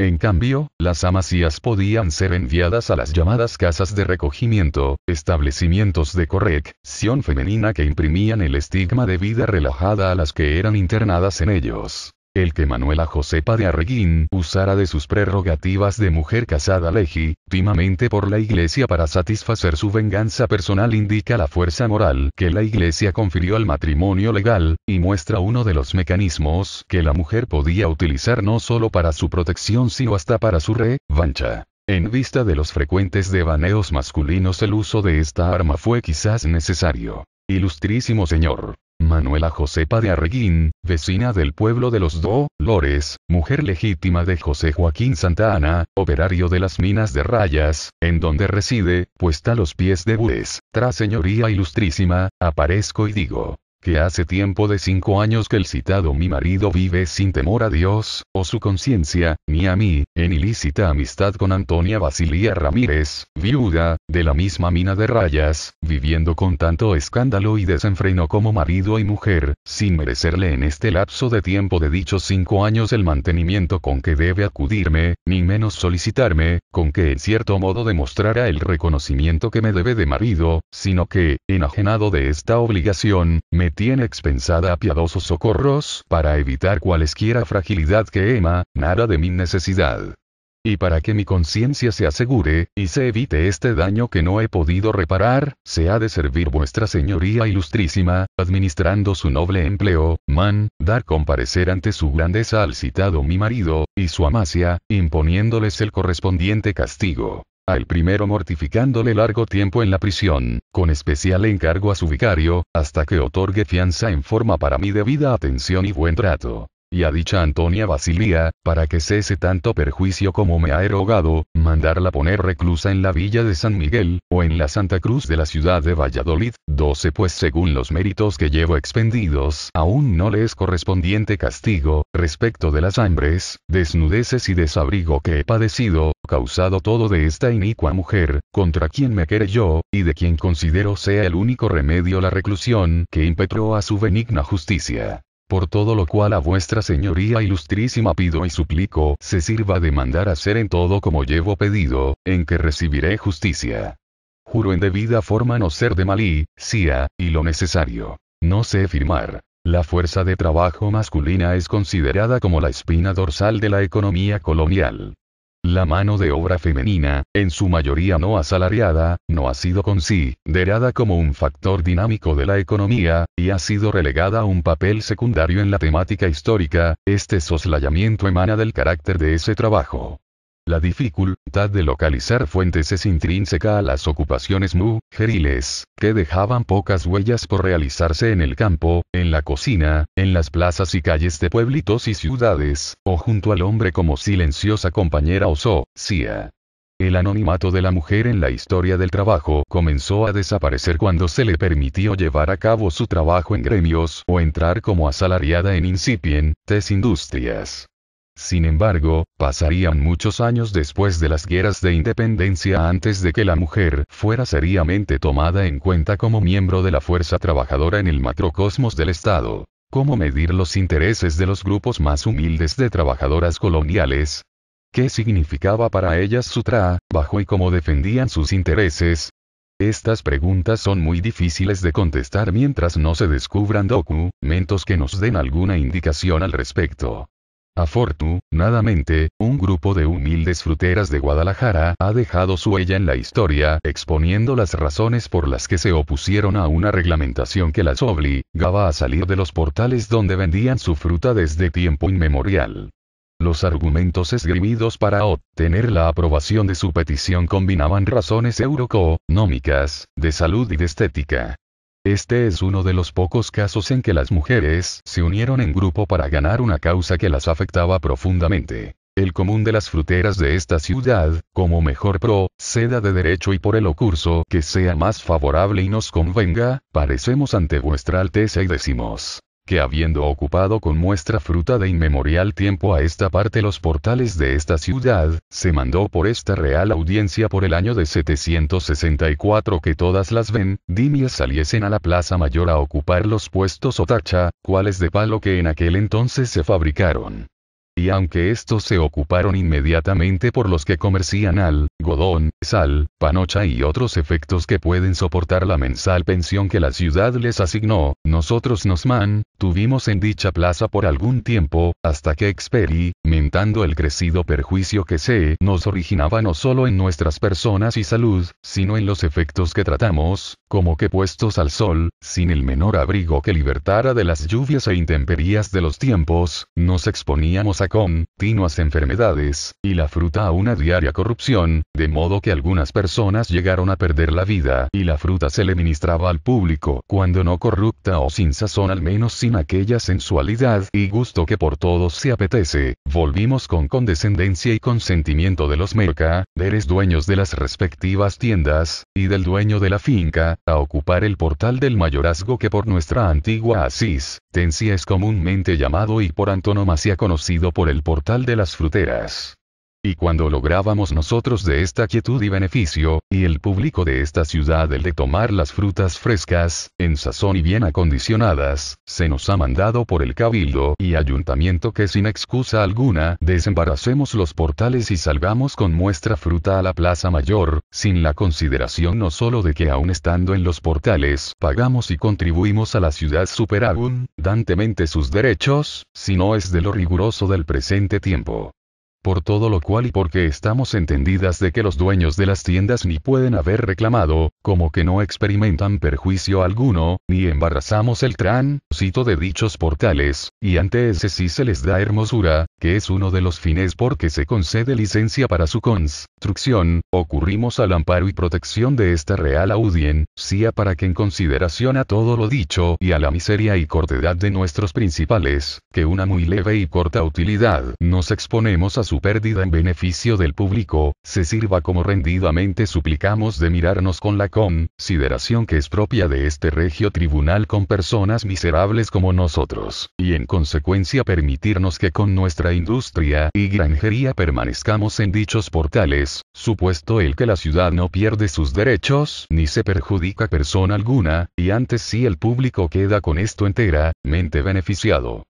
En cambio, las amasías podían ser enviadas a las llamadas casas de recogimiento, establecimientos de corrección femenina que imprimían el estigma de vida relajada a las que eran internadas en ellos el que Manuela Josepa de Arreguín usara de sus prerrogativas de mujer casada legítimamente por la Iglesia para satisfacer su venganza personal indica la fuerza moral que la Iglesia confirió al matrimonio legal, y muestra uno de los mecanismos que la mujer podía utilizar no solo para su protección sino hasta para su revancha. En vista de los frecuentes devaneos masculinos el uso de esta arma fue quizás necesario. Ilustrísimo señor, Manuela Josepa de Arreguín, vecina del pueblo de los Do, Lores, mujer legítima de José Joaquín Santa Ana, operario de las minas de Rayas, en donde reside, puesta a los pies de Bues, tras señoría ilustrísima, aparezco y digo, que hace tiempo de cinco años que el citado mi marido vive sin temor a Dios, o su conciencia, ni a mí, en ilícita amistad con Antonia Basilia Ramírez, viuda, de la misma mina de rayas, viviendo con tanto escándalo y desenfreno como marido y mujer, sin merecerle en este lapso de tiempo de dichos cinco años el mantenimiento con que debe acudirme, ni menos solicitarme, con que en cierto modo demostrara el reconocimiento que me debe de marido, sino que, enajenado de esta obligación, me tiene expensada a piadosos socorros para evitar cualesquiera fragilidad que ema, nada de mi necesidad. Y para que mi conciencia se asegure, y se evite este daño que no he podido reparar, se ha de servir vuestra señoría ilustrísima, administrando su noble empleo, man, dar comparecer ante su grandeza al citado mi marido, y su amacia, imponiéndoles el correspondiente castigo al primero mortificándole largo tiempo en la prisión, con especial encargo a su vicario, hasta que otorgue fianza en forma para mi debida atención y buen trato y a dicha Antonia Basilía, para que cese tanto perjuicio como me ha erogado, mandarla poner reclusa en la villa de San Miguel, o en la Santa Cruz de la ciudad de Valladolid, 12 pues según los méritos que llevo expendidos, aún no le es correspondiente castigo, respecto de las hambres, desnudeces y desabrigo que he padecido, causado todo de esta inicua mujer, contra quien me yo, y de quien considero sea el único remedio la reclusión que impetró a su benigna justicia. Por todo lo cual a vuestra señoría ilustrísima pido y suplico, se sirva de mandar hacer en todo como llevo pedido, en que recibiré justicia. Juro en debida forma no ser de Malí, Cia, y lo necesario. No sé firmar. La fuerza de trabajo masculina es considerada como la espina dorsal de la economía colonial. La mano de obra femenina, en su mayoría no asalariada, no ha sido considerada como un factor dinámico de la economía, y ha sido relegada a un papel secundario en la temática histórica, este soslayamiento emana del carácter de ese trabajo. La dificultad de localizar fuentes es intrínseca a las ocupaciones mujeriles, que dejaban pocas huellas por realizarse en el campo, en la cocina, en las plazas y calles de pueblitos y ciudades, o junto al hombre como silenciosa compañera o socia. El anonimato de la mujer en la historia del trabajo comenzó a desaparecer cuando se le permitió llevar a cabo su trabajo en gremios o entrar como asalariada en incipientes industrias. Sin embargo, pasarían muchos años después de las guerras de independencia antes de que la mujer fuera seriamente tomada en cuenta como miembro de la fuerza trabajadora en el macrocosmos del Estado. ¿Cómo medir los intereses de los grupos más humildes de trabajadoras coloniales? ¿Qué significaba para ellas su trabajo y cómo defendían sus intereses? Estas preguntas son muy difíciles de contestar mientras no se descubran documentos que nos den alguna indicación al respecto. Afortunadamente, un grupo de humildes fruteras de Guadalajara ha dejado su huella en la historia exponiendo las razones por las que se opusieron a una reglamentación que las obligaba a salir de los portales donde vendían su fruta desde tiempo inmemorial. Los argumentos esgrimidos para obtener la aprobación de su petición combinaban razones euroco-nómicas, de salud y de estética. Este es uno de los pocos casos en que las mujeres se unieron en grupo para ganar una causa que las afectaba profundamente. El común de las fruteras de esta ciudad, como mejor pro, seda de derecho y por el ocurso que sea más favorable y nos convenga, parecemos ante vuestra alteza y decimos, que habiendo ocupado con muestra fruta de inmemorial tiempo a esta parte los portales de esta ciudad, se mandó por esta real audiencia por el año de 764 que todas las ven, dimias saliesen a la plaza mayor a ocupar los puestos o tacha, cuales de palo que en aquel entonces se fabricaron y aunque estos se ocuparon inmediatamente por los que comercian al, godón, sal, panocha y otros efectos que pueden soportar la mensal pensión que la ciudad les asignó, nosotros nos man, tuvimos en dicha plaza por algún tiempo, hasta que mentando el crecido perjuicio que se nos originaba no solo en nuestras personas y salud, sino en los efectos que tratamos, como que puestos al sol, sin el menor abrigo que libertara de las lluvias e intemperías de los tiempos, nos exponíamos a con, tinuas enfermedades, y la fruta a una diaria corrupción, de modo que algunas personas llegaron a perder la vida, y la fruta se le ministraba al público, cuando no corrupta o sin sazón al menos sin aquella sensualidad y gusto que por todos se apetece. Volvimos con condescendencia y consentimiento de los merca, eres dueños de las respectivas tiendas, y del dueño de la finca, a ocupar el portal del mayorazgo que por nuestra antigua asís, tencia es comúnmente llamado y por antonomasia conocido por el portal de las fruteras. Y cuando lográbamos nosotros de esta quietud y beneficio, y el público de esta ciudad el de tomar las frutas frescas, en sazón y bien acondicionadas, se nos ha mandado por el cabildo y ayuntamiento que sin excusa alguna desembaracemos los portales y salgamos con muestra fruta a la plaza mayor, sin la consideración no solo de que aún estando en los portales, pagamos y contribuimos a la ciudad superabundantemente sus derechos, sino es de lo riguroso del presente tiempo por todo lo cual y porque estamos entendidas de que los dueños de las tiendas ni pueden haber reclamado, como que no experimentan perjuicio alguno, ni embarazamos el tran, cito de dichos portales, y ante ese sí se les da hermosura, que es uno de los fines porque se concede licencia para su construcción, ocurrimos al amparo y protección de esta real audiencia para que en consideración a todo lo dicho y a la miseria y cortedad de nuestros principales, que una muy leve y corta utilidad nos exponemos a su pérdida en beneficio del público, se sirva como rendidamente suplicamos de mirarnos con la consideración que es propia de este regio tribunal con personas miserables como nosotros, y en consecuencia permitirnos que con nuestra industria y granjería permanezcamos en dichos portales, supuesto el que la ciudad no pierde sus derechos ni se perjudica persona alguna, y antes si sí el público queda con esto enteramente beneficiado.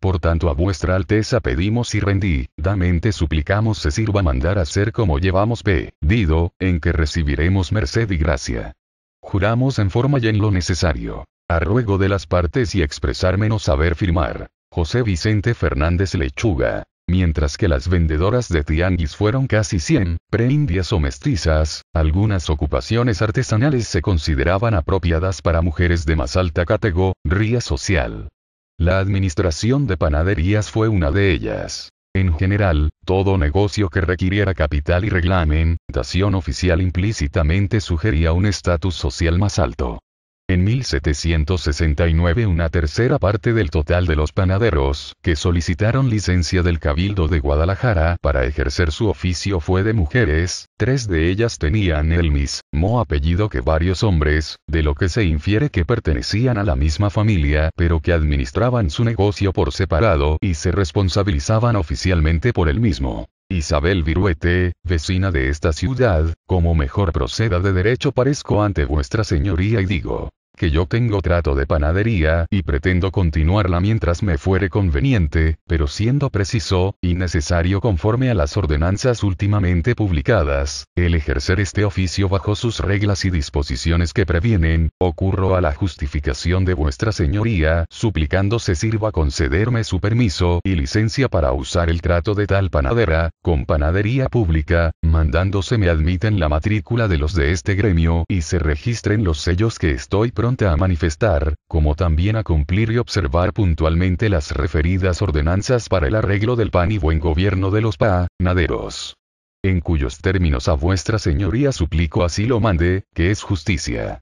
Por tanto a vuestra alteza pedimos y rendidamente suplicamos se sirva mandar hacer como llevamos pedido, en que recibiremos merced y gracia. Juramos en forma y en lo necesario. A ruego de las partes y expresar menos saber firmar. José Vicente Fernández Lechuga. Mientras que las vendedoras de tianguis fueron casi 100, preindias o mestizas, algunas ocupaciones artesanales se consideraban apropiadas para mujeres de más alta categoría social. La administración de panaderías fue una de ellas. En general, todo negocio que requiriera capital y reglamentación oficial implícitamente sugería un estatus social más alto. En 1769 una tercera parte del total de los panaderos que solicitaron licencia del Cabildo de Guadalajara para ejercer su oficio fue de mujeres, tres de ellas tenían el mismo apellido que varios hombres, de lo que se infiere que pertenecían a la misma familia pero que administraban su negocio por separado y se responsabilizaban oficialmente por el mismo. Isabel Viruete, vecina de esta ciudad, como mejor proceda de derecho parezco ante vuestra señoría y digo, que yo tengo trato de panadería y pretendo continuarla mientras me fuere conveniente, pero siendo preciso y necesario conforme a las ordenanzas últimamente publicadas, el ejercer este oficio bajo sus reglas y disposiciones que previenen, ocurro a la justificación de vuestra señoría, suplicando se sirva concederme su permiso y licencia para usar el trato de tal panadera, con panadería pública, mandándose me admiten la matrícula de los de este gremio y se registren los sellos que estoy a manifestar, como también a cumplir y observar puntualmente las referidas ordenanzas para el arreglo del pan y buen gobierno de los panaderos. En cuyos términos a vuestra señoría suplico así lo mande, que es justicia.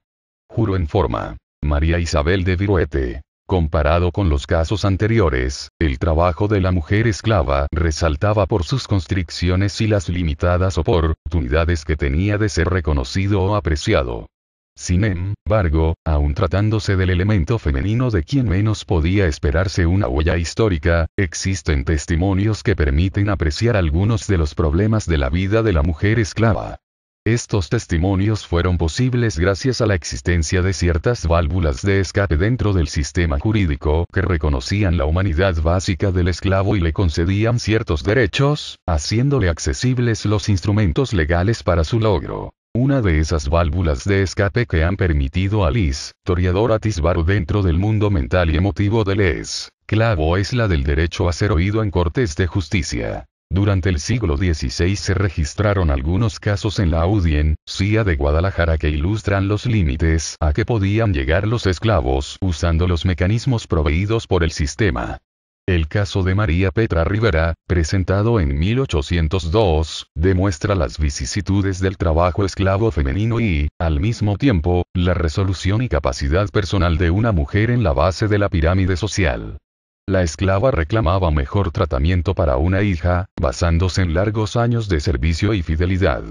Juro en forma. María Isabel de Viruete. Comparado con los casos anteriores, el trabajo de la mujer esclava resaltaba por sus constricciones y las limitadas oportunidades que tenía de ser reconocido o apreciado. Sin embargo, aun tratándose del elemento femenino de quien menos podía esperarse una huella histórica, existen testimonios que permiten apreciar algunos de los problemas de la vida de la mujer esclava. Estos testimonios fueron posibles gracias a la existencia de ciertas válvulas de escape dentro del sistema jurídico que reconocían la humanidad básica del esclavo y le concedían ciertos derechos, haciéndole accesibles los instrumentos legales para su logro. Una de esas válvulas de escape que han permitido a Liz, Toriador atisbar dentro del mundo mental y emotivo de Les, Clavo es la del derecho a ser oído en cortes de justicia. Durante el siglo XVI se registraron algunos casos en la audiencia de Guadalajara que ilustran los límites a que podían llegar los esclavos usando los mecanismos proveídos por el sistema. El caso de María Petra Rivera, presentado en 1802, demuestra las vicisitudes del trabajo esclavo femenino y, al mismo tiempo, la resolución y capacidad personal de una mujer en la base de la pirámide social. La esclava reclamaba mejor tratamiento para una hija, basándose en largos años de servicio y fidelidad.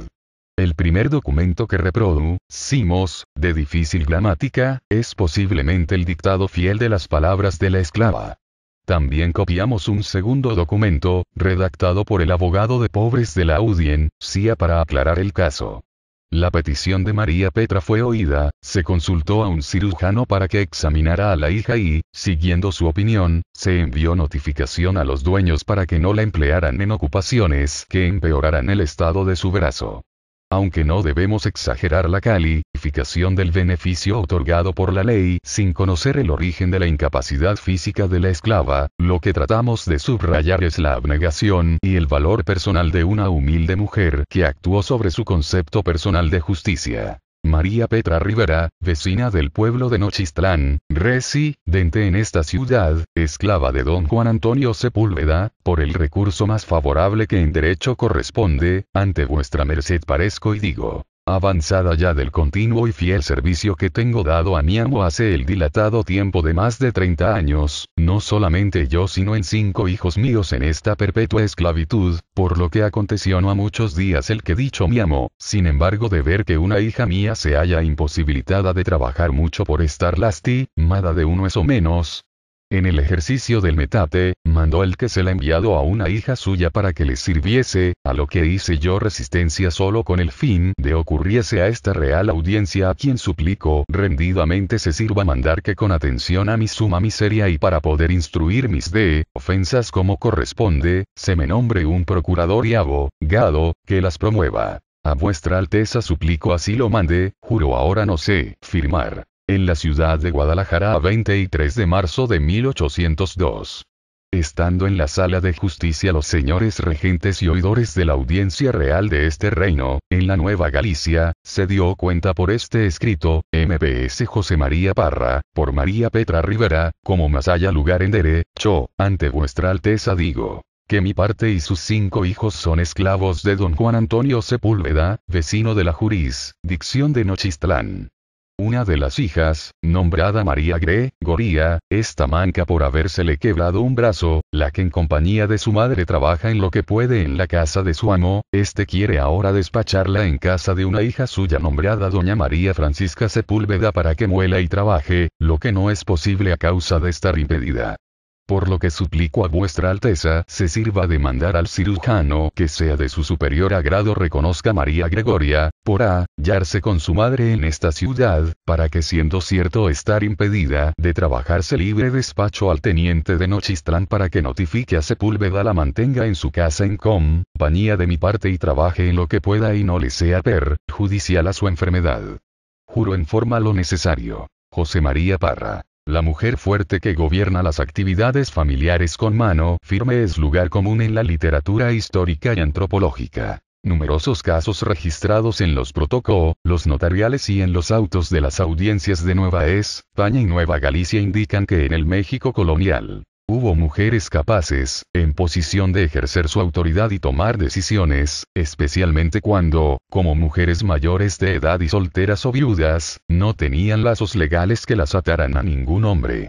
El primer documento que reproducimos, de difícil gramática, es posiblemente el dictado fiel de las palabras de la esclava. También copiamos un segundo documento, redactado por el abogado de pobres de la audiencia para aclarar el caso. La petición de María Petra fue oída, se consultó a un cirujano para que examinara a la hija y, siguiendo su opinión, se envió notificación a los dueños para que no la emplearan en ocupaciones que empeoraran el estado de su brazo aunque no debemos exagerar la calificación del beneficio otorgado por la ley sin conocer el origen de la incapacidad física de la esclava, lo que tratamos de subrayar es la abnegación y el valor personal de una humilde mujer que actuó sobre su concepto personal de justicia. María Petra Rivera, vecina del pueblo de Nochistlán, dente en esta ciudad, esclava de don Juan Antonio Sepúlveda, por el recurso más favorable que en derecho corresponde, ante vuestra merced parezco y digo, Avanzada ya del continuo y fiel servicio que tengo dado a mi amo hace el dilatado tiempo de más de 30 años, no solamente yo sino en cinco hijos míos en esta perpetua esclavitud, por lo que aconteció no a muchos días el que dicho mi amo, sin embargo de ver que una hija mía se haya imposibilitada de trabajar mucho por estar lastimada de uno es o menos, en el ejercicio del metate, mandó el que se la enviado a una hija suya para que le sirviese, a lo que hice yo resistencia solo con el fin de ocurriese a esta real audiencia a quien suplico rendidamente se sirva mandar que con atención a mi suma miseria y para poder instruir mis de ofensas como corresponde, se me nombre un procurador y abogado, que las promueva. A vuestra alteza suplico así lo mande, juro ahora no sé firmar en la ciudad de Guadalajara a 23 de marzo de 1802. Estando en la sala de justicia los señores regentes y oidores de la audiencia real de este reino, en la Nueva Galicia, se dio cuenta por este escrito, S. José María Parra, por María Petra Rivera, como más haya lugar en derecho, ante vuestra alteza digo, que mi parte y sus cinco hijos son esclavos de don Juan Antonio Sepúlveda, vecino de la dicción de Nochistlán. Una de las hijas, nombrada María Gre, Goría, esta manca por habérsele quebrado un brazo, la que en compañía de su madre trabaja en lo que puede en la casa de su amo, este quiere ahora despacharla en casa de una hija suya nombrada doña María Francisca Sepúlveda para que muela y trabaje, lo que no es posible a causa de estar impedida. Por lo que suplico a vuestra alteza se sirva de mandar al cirujano que sea de su superior agrado reconozca María Gregoria, por a, hallarse con su madre en esta ciudad, para que siendo cierto estar impedida de trabajarse libre despacho al teniente de Nochistlán para que notifique a Sepúlveda la mantenga en su casa en compañía de mi parte y trabaje en lo que pueda y no le sea perjudicial a su enfermedad. Juro en forma lo necesario. José María Parra. La mujer fuerte que gobierna las actividades familiares con mano firme es lugar común en la literatura histórica y antropológica. Numerosos casos registrados en los protocolos, los notariales y en los autos de las audiencias de Nueva España y Nueva Galicia indican que en el México colonial, hubo mujeres capaces, en posición de ejercer su autoridad y tomar decisiones, especialmente cuando, como mujeres mayores de edad y solteras o viudas, no tenían lazos legales que las ataran a ningún hombre.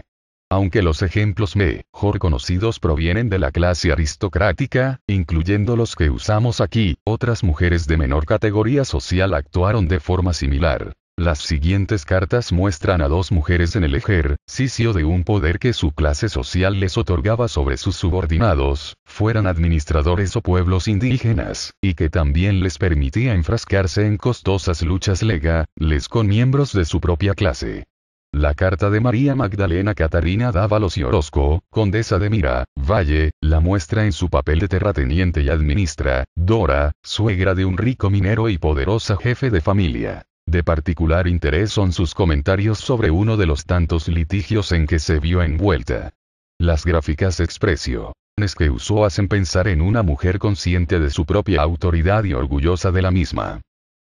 Aunque los ejemplos mejor conocidos provienen de la clase aristocrática, incluyendo los que usamos aquí, otras mujeres de menor categoría social actuaron de forma similar. Las siguientes cartas muestran a dos mujeres en el ejercicio de un poder que su clase social les otorgaba sobre sus subordinados, fueran administradores o pueblos indígenas, y que también les permitía enfrascarse en costosas luchas legales con miembros de su propia clase. La carta de María Magdalena Catarina Dávalos y Orozco, condesa de Mira, Valle, la muestra en su papel de terrateniente y administra, Dora, suegra de un rico minero y poderosa jefe de familia. De particular interés son sus comentarios sobre uno de los tantos litigios en que se vio envuelta. Las gráficas expresiones que usó hacen pensar en una mujer consciente de su propia autoridad y orgullosa de la misma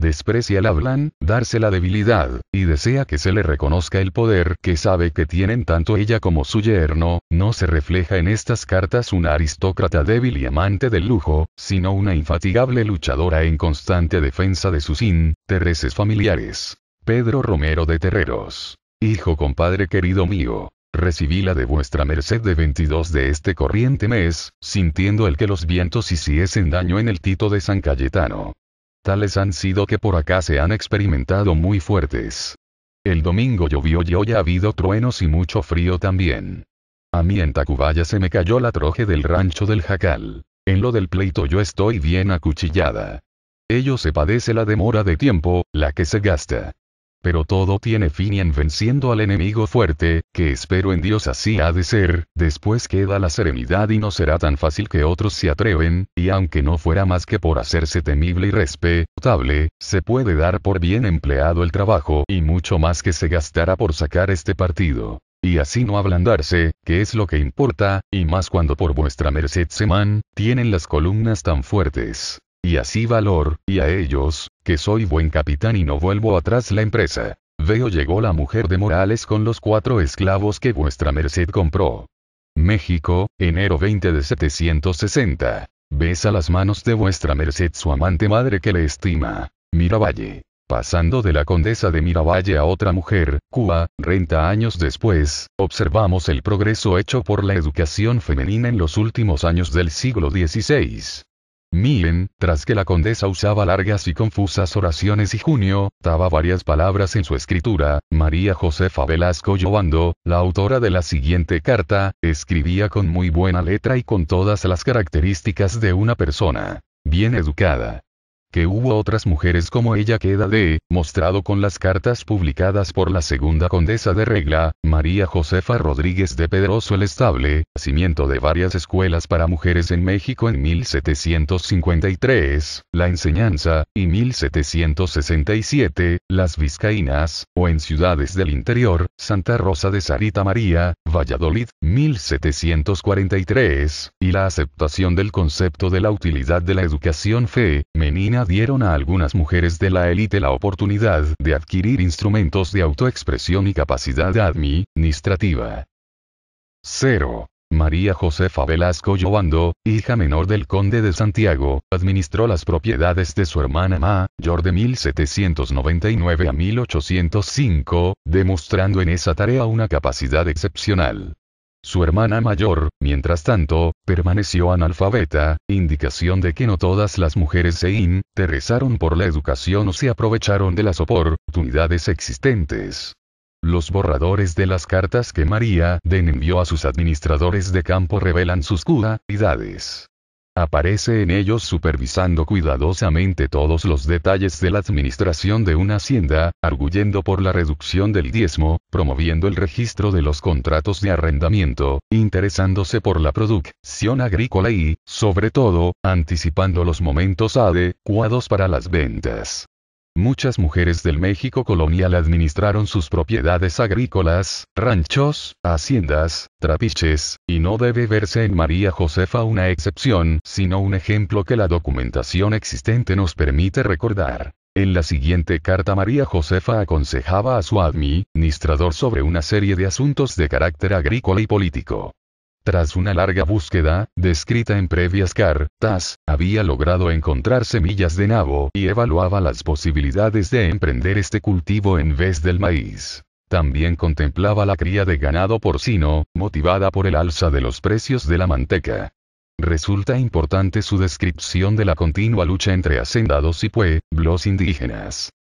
desprecia el hablan, darse la debilidad, y desea que se le reconozca el poder que sabe que tienen tanto ella como su yerno, no se refleja en estas cartas una aristócrata débil y amante del lujo, sino una infatigable luchadora en constante defensa de sus intereses familiares. Pedro Romero de Terreros. Hijo compadre querido mío, Recibí la de vuestra merced de 22 de este corriente mes, sintiendo el que los vientos hiciesen daño en el Tito de San Cayetano. Tales han sido que por acá se han experimentado muy fuertes. El domingo llovió y hoy ha habido truenos y mucho frío también. A mí en Tacubaya se me cayó la troje del rancho del jacal. En lo del pleito yo estoy bien acuchillada. Ello se padece la demora de tiempo, la que se gasta. Pero todo tiene fin y en venciendo al enemigo fuerte, que espero en Dios así ha de ser, después queda la serenidad y no será tan fácil que otros se atreven, y aunque no fuera más que por hacerse temible y respetable, se puede dar por bien empleado el trabajo y mucho más que se gastará por sacar este partido y así no ablandarse, que es lo que importa, y más cuando por vuestra merced se man, tienen las columnas tan fuertes y así valor, y a ellos, que soy buen capitán y no vuelvo atrás la empresa. Veo llegó la mujer de Morales con los cuatro esclavos que vuestra merced compró. México, enero 20 de 760. Besa las manos de vuestra merced su amante madre que le estima. Miravalle. Pasando de la condesa de Miravalle a otra mujer, Cuba, 30 años después, observamos el progreso hecho por la educación femenina en los últimos años del siglo XVI. Milen, tras que la condesa usaba largas y confusas oraciones y Junio, daba varias palabras en su escritura, María Josefa Velasco Llobando, la autora de la siguiente carta, escribía con muy buena letra y con todas las características de una persona bien educada que hubo otras mujeres como ella queda de, mostrado con las cartas publicadas por la segunda condesa de Regla, María Josefa Rodríguez de Pedroso el Estable, nacimiento de varias escuelas para mujeres en México en 1753, la enseñanza, y 1767, las vizcaínas, o en ciudades del interior, Santa Rosa de Sarita María, Valladolid, 1743, y la aceptación del concepto de la utilidad de la educación fe, menina dieron a algunas mujeres de la élite la oportunidad de adquirir instrumentos de autoexpresión y capacidad administrativa. 0. María Josefa Velasco Llobando, hija menor del conde de Santiago, administró las propiedades de su hermana Ma, de 1799 a 1805, demostrando en esa tarea una capacidad excepcional. Su hermana mayor, mientras tanto, permaneció analfabeta, indicación de que no todas las mujeres se interesaron por la educación o se aprovecharon de las oportunidades existentes. Los borradores de las cartas que María Den envió a sus administradores de campo revelan sus cualidades. Aparece en ellos supervisando cuidadosamente todos los detalles de la administración de una hacienda, arguyendo por la reducción del diezmo, promoviendo el registro de los contratos de arrendamiento, interesándose por la producción agrícola y, sobre todo, anticipando los momentos adecuados para las ventas. Muchas mujeres del México colonial administraron sus propiedades agrícolas, ranchos, haciendas, trapiches, y no debe verse en María Josefa una excepción, sino un ejemplo que la documentación existente nos permite recordar. En la siguiente carta María Josefa aconsejaba a su administrador sobre una serie de asuntos de carácter agrícola y político. Tras una larga búsqueda, descrita en previas cartas, había logrado encontrar semillas de nabo y evaluaba las posibilidades de emprender este cultivo en vez del maíz. También contemplaba la cría de ganado porcino, motivada por el alza de los precios de la manteca. Resulta importante su descripción de la continua lucha entre hacendados y pueblos indígenas.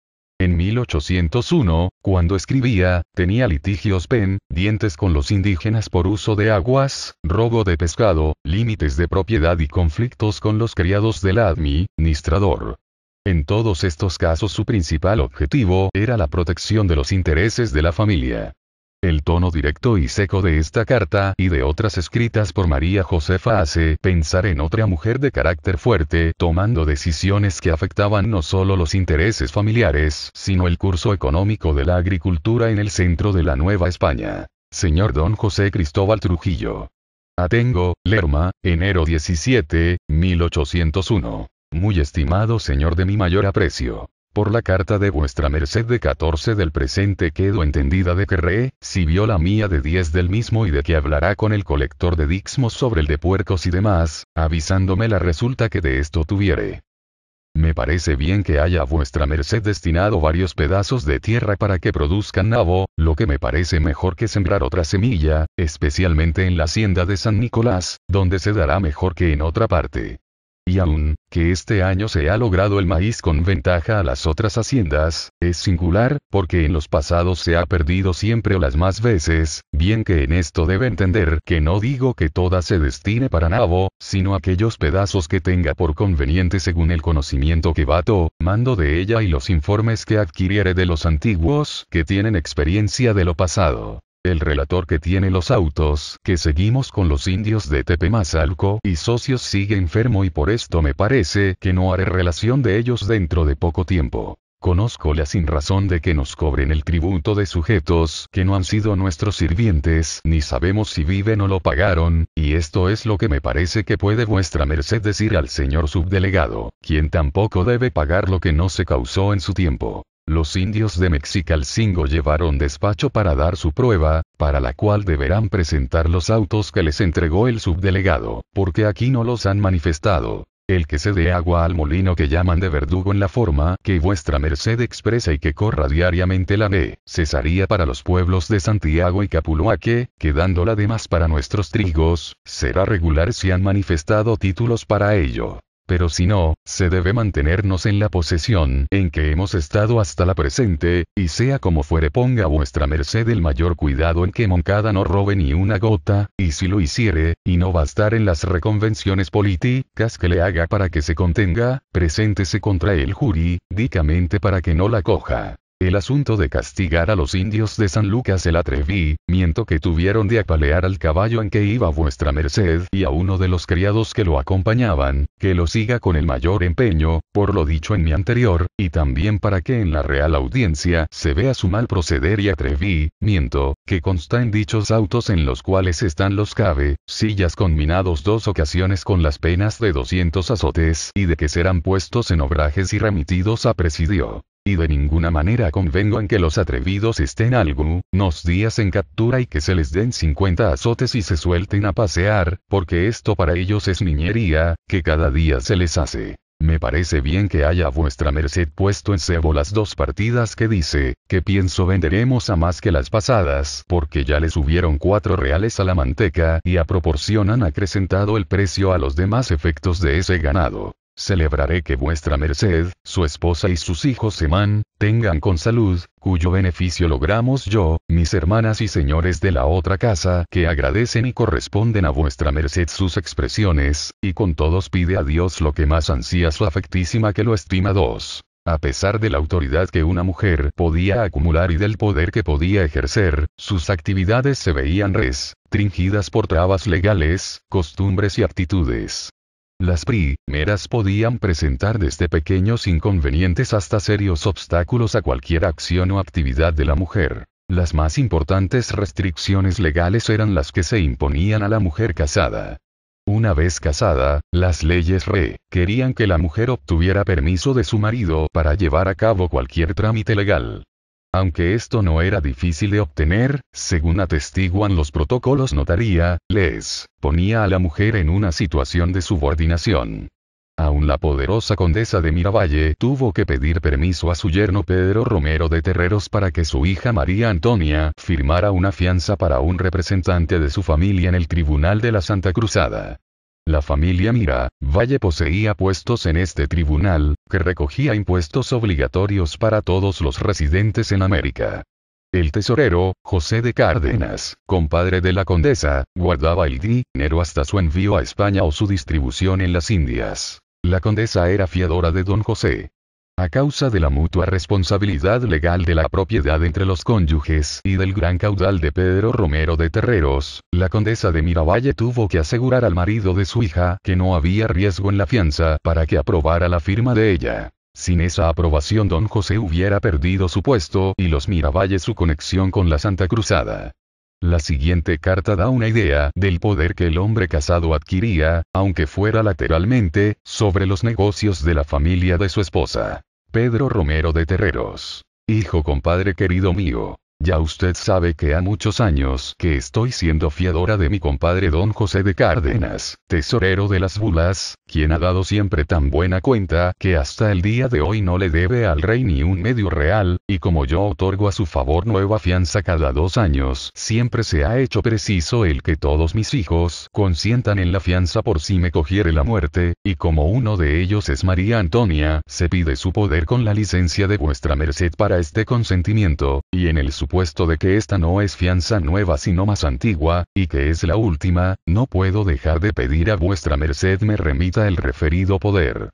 En 1801, cuando escribía, tenía litigios pen, dientes con los indígenas por uso de aguas, robo de pescado, límites de propiedad y conflictos con los criados del administrador. En todos estos casos su principal objetivo era la protección de los intereses de la familia. El tono directo y seco de esta carta y de otras escritas por María Josefa hace pensar en otra mujer de carácter fuerte, tomando decisiones que afectaban no solo los intereses familiares, sino el curso económico de la agricultura en el centro de la Nueva España. Señor Don José Cristóbal Trujillo. Atengo, Lerma, enero 17, 1801. Muy estimado señor de mi mayor aprecio. Por la carta de vuestra merced de 14 del presente quedo entendida de que re, si vio la mía de 10 del mismo y de que hablará con el colector de Dixmos sobre el de puercos y demás, avisándome la resulta que de esto tuviere. Me parece bien que haya vuestra merced destinado varios pedazos de tierra para que produzcan nabo, lo que me parece mejor que sembrar otra semilla, especialmente en la hacienda de San Nicolás, donde se dará mejor que en otra parte. Y aún, que este año se ha logrado el maíz con ventaja a las otras haciendas, es singular, porque en los pasados se ha perdido siempre o las más veces, bien que en esto debe entender que no digo que toda se destine para nabo, sino aquellos pedazos que tenga por conveniente según el conocimiento que bato, mando de ella y los informes que adquiriere de los antiguos que tienen experiencia de lo pasado el relator que tiene los autos, que seguimos con los indios de Tepemazalco y socios sigue enfermo y por esto me parece que no haré relación de ellos dentro de poco tiempo. Conozco la sin razón de que nos cobren el tributo de sujetos que no han sido nuestros sirvientes, ni sabemos si viven o lo pagaron, y esto es lo que me parece que puede vuestra merced decir al señor subdelegado, quien tampoco debe pagar lo que no se causó en su tiempo. Los indios de Mexicalcingo llevaron despacho para dar su prueba, para la cual deberán presentar los autos que les entregó el subdelegado, porque aquí no los han manifestado. El que se dé agua al molino que llaman de verdugo en la forma que vuestra merced expresa y que corra diariamente la ley, cesaría para los pueblos de Santiago y que, quedando la demás para nuestros trigos, será regular si han manifestado títulos para ello. Pero si no, se debe mantenernos en la posesión en que hemos estado hasta la presente, y sea como fuere ponga vuestra merced el mayor cuidado en que Moncada no robe ni una gota, y si lo hiciere, y no bastar en las reconvenciones políticas que le haga para que se contenga, preséntese contra el jury, dicamente para que no la coja. El asunto de castigar a los indios de San Lucas el atreví, miento que tuvieron de apalear al caballo en que iba vuestra merced y a uno de los criados que lo acompañaban, que lo siga con el mayor empeño, por lo dicho en mi anterior, y también para que en la real audiencia se vea su mal proceder y atreví, miento, que consta en dichos autos en los cuales están los cabe, sillas combinados dos ocasiones con las penas de 200 azotes y de que serán puestos en obrajes y remitidos a presidio y de ninguna manera convengo en que los atrevidos estén nos días en captura y que se les den 50 azotes y se suelten a pasear, porque esto para ellos es niñería, que cada día se les hace. Me parece bien que haya vuestra merced puesto en cebo las dos partidas que dice, que pienso venderemos a más que las pasadas, porque ya les subieron cuatro reales a la manteca y a proporción han acrecentado el precio a los demás efectos de ese ganado. Celebraré que vuestra merced, su esposa y sus hijos man, tengan con salud, cuyo beneficio logramos yo, mis hermanas y señores de la otra casa, que agradecen y corresponden a vuestra merced sus expresiones, y con todos pide a Dios lo que más ansía su afectísima que lo estima dos. A pesar de la autoridad que una mujer podía acumular y del poder que podía ejercer, sus actividades se veían restringidas por trabas legales, costumbres y actitudes. Las primeras podían presentar desde pequeños inconvenientes hasta serios obstáculos a cualquier acción o actividad de la mujer. Las más importantes restricciones legales eran las que se imponían a la mujer casada. Una vez casada, las leyes re querían que la mujer obtuviera permiso de su marido para llevar a cabo cualquier trámite legal. Aunque esto no era difícil de obtener, según atestiguan los protocolos notaría, les ponía a la mujer en una situación de subordinación. Aún la poderosa condesa de Miravalle tuvo que pedir permiso a su yerno Pedro Romero de Terreros para que su hija María Antonia firmara una fianza para un representante de su familia en el Tribunal de la Santa Cruzada. La familia Mira, Valle poseía puestos en este tribunal, que recogía impuestos obligatorios para todos los residentes en América. El tesorero, José de Cárdenas, compadre de la condesa, guardaba el dinero hasta su envío a España o su distribución en las Indias. La condesa era fiadora de don José. A causa de la mutua responsabilidad legal de la propiedad entre los cónyuges y del gran caudal de Pedro Romero de Terreros, la condesa de Miravalle tuvo que asegurar al marido de su hija que no había riesgo en la fianza para que aprobara la firma de ella. Sin esa aprobación don José hubiera perdido su puesto y los Miravalle su conexión con la Santa Cruzada. La siguiente carta da una idea del poder que el hombre casado adquiría, aunque fuera lateralmente, sobre los negocios de la familia de su esposa. Pedro Romero de Terreros. Hijo compadre querido mío. Ya usted sabe que ha muchos años que estoy siendo fiadora de mi compadre don José de Cárdenas, tesorero de las bulas, quien ha dado siempre tan buena cuenta que hasta el día de hoy no le debe al rey ni un medio real, y como yo otorgo a su favor nueva fianza cada dos años, siempre se ha hecho preciso el que todos mis hijos consientan en la fianza por si me cogiere la muerte, y como uno de ellos es María Antonia, se pide su poder con la licencia de vuestra merced para este consentimiento, y en el puesto de que esta no es fianza nueva sino más antigua, y que es la última, no puedo dejar de pedir a vuestra merced me remita el referido poder.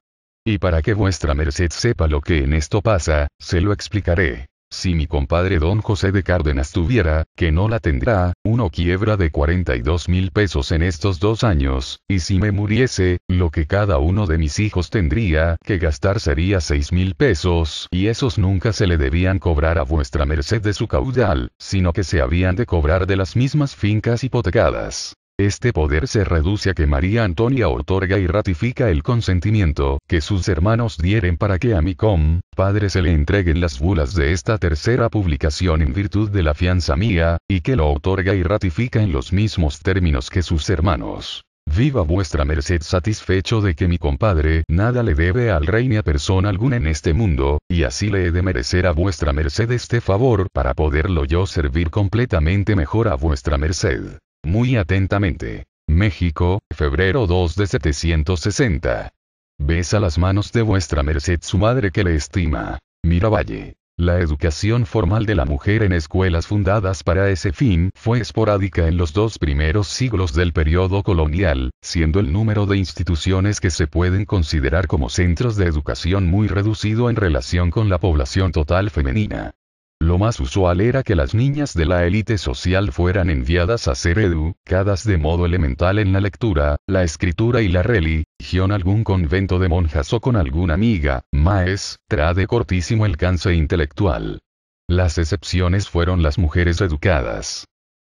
Y para que vuestra merced sepa lo que en esto pasa, se lo explicaré. Si mi compadre don José de Cárdenas tuviera, que no la tendrá, uno quiebra de 42 mil pesos en estos dos años, y si me muriese, lo que cada uno de mis hijos tendría que gastar sería 6 mil pesos, y esos nunca se le debían cobrar a vuestra merced de su caudal, sino que se habían de cobrar de las mismas fincas hipotecadas. Este poder se reduce a que María Antonia otorga y ratifica el consentimiento que sus hermanos dieren para que a mi padre se le entreguen las bulas de esta tercera publicación en virtud de la fianza mía, y que lo otorga y ratifica en los mismos términos que sus hermanos. Viva vuestra merced satisfecho de que mi compadre nada le debe al rey ni a persona alguna en este mundo, y así le he de merecer a vuestra merced este favor para poderlo yo servir completamente mejor a vuestra merced. Muy atentamente. México, febrero 2 de 760. Besa las manos de vuestra merced su madre que le estima. Miravalle. La educación formal de la mujer en escuelas fundadas para ese fin fue esporádica en los dos primeros siglos del periodo colonial, siendo el número de instituciones que se pueden considerar como centros de educación muy reducido en relación con la población total femenina. Lo más usual era que las niñas de la élite social fueran enviadas a ser educadas de modo elemental en la lectura, la escritura y la religión algún convento de monjas o con alguna amiga, maestra de cortísimo alcance intelectual. Las excepciones fueron las mujeres educadas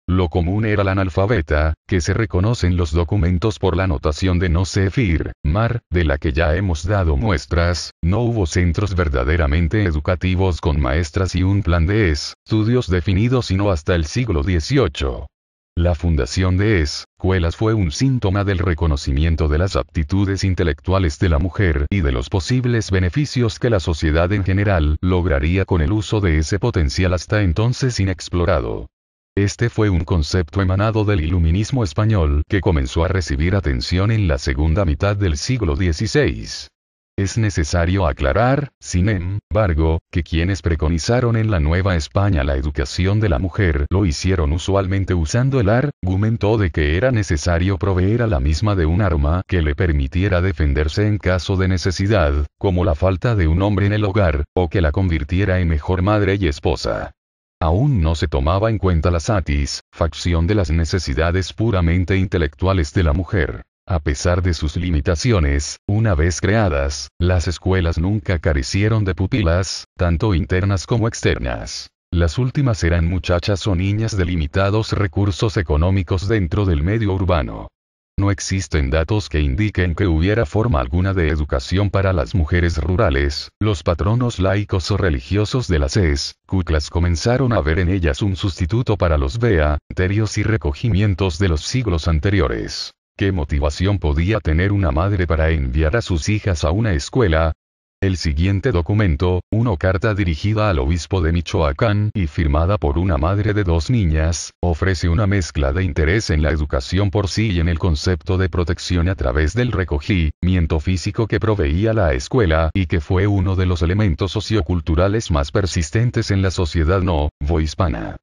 lo común era la analfabeta, que se reconocen los documentos por la notación de no sefir, mar, de la que ya hemos dado muestras, no hubo centros verdaderamente educativos con maestras y un plan de estudios definido sino hasta el siglo XVIII. La fundación de escuelas fue un síntoma del reconocimiento de las aptitudes intelectuales de la mujer y de los posibles beneficios que la sociedad en general lograría con el uso de ese potencial hasta entonces inexplorado. Este fue un concepto emanado del iluminismo español que comenzó a recibir atención en la segunda mitad del siglo XVI. Es necesario aclarar, sin embargo, que quienes preconizaron en la Nueva España la educación de la mujer lo hicieron usualmente usando el argumento de que era necesario proveer a la misma de un arma que le permitiera defenderse en caso de necesidad, como la falta de un hombre en el hogar, o que la convirtiera en mejor madre y esposa. Aún no se tomaba en cuenta la satis, facción de las necesidades puramente intelectuales de la mujer. A pesar de sus limitaciones, una vez creadas, las escuelas nunca carecieron de pupilas, tanto internas como externas. Las últimas eran muchachas o niñas de limitados recursos económicos dentro del medio urbano no existen datos que indiquen que hubiera forma alguna de educación para las mujeres rurales, los patronos laicos o religiosos de las ES, cutlas comenzaron a ver en ellas un sustituto para los Bea, terios y recogimientos de los siglos anteriores. ¿Qué motivación podía tener una madre para enviar a sus hijas a una escuela, el siguiente documento, una carta dirigida al obispo de Michoacán y firmada por una madre de dos niñas, ofrece una mezcla de interés en la educación por sí y en el concepto de protección a través del recogimiento físico que proveía la escuela y que fue uno de los elementos socioculturales más persistentes en la sociedad no vohispana.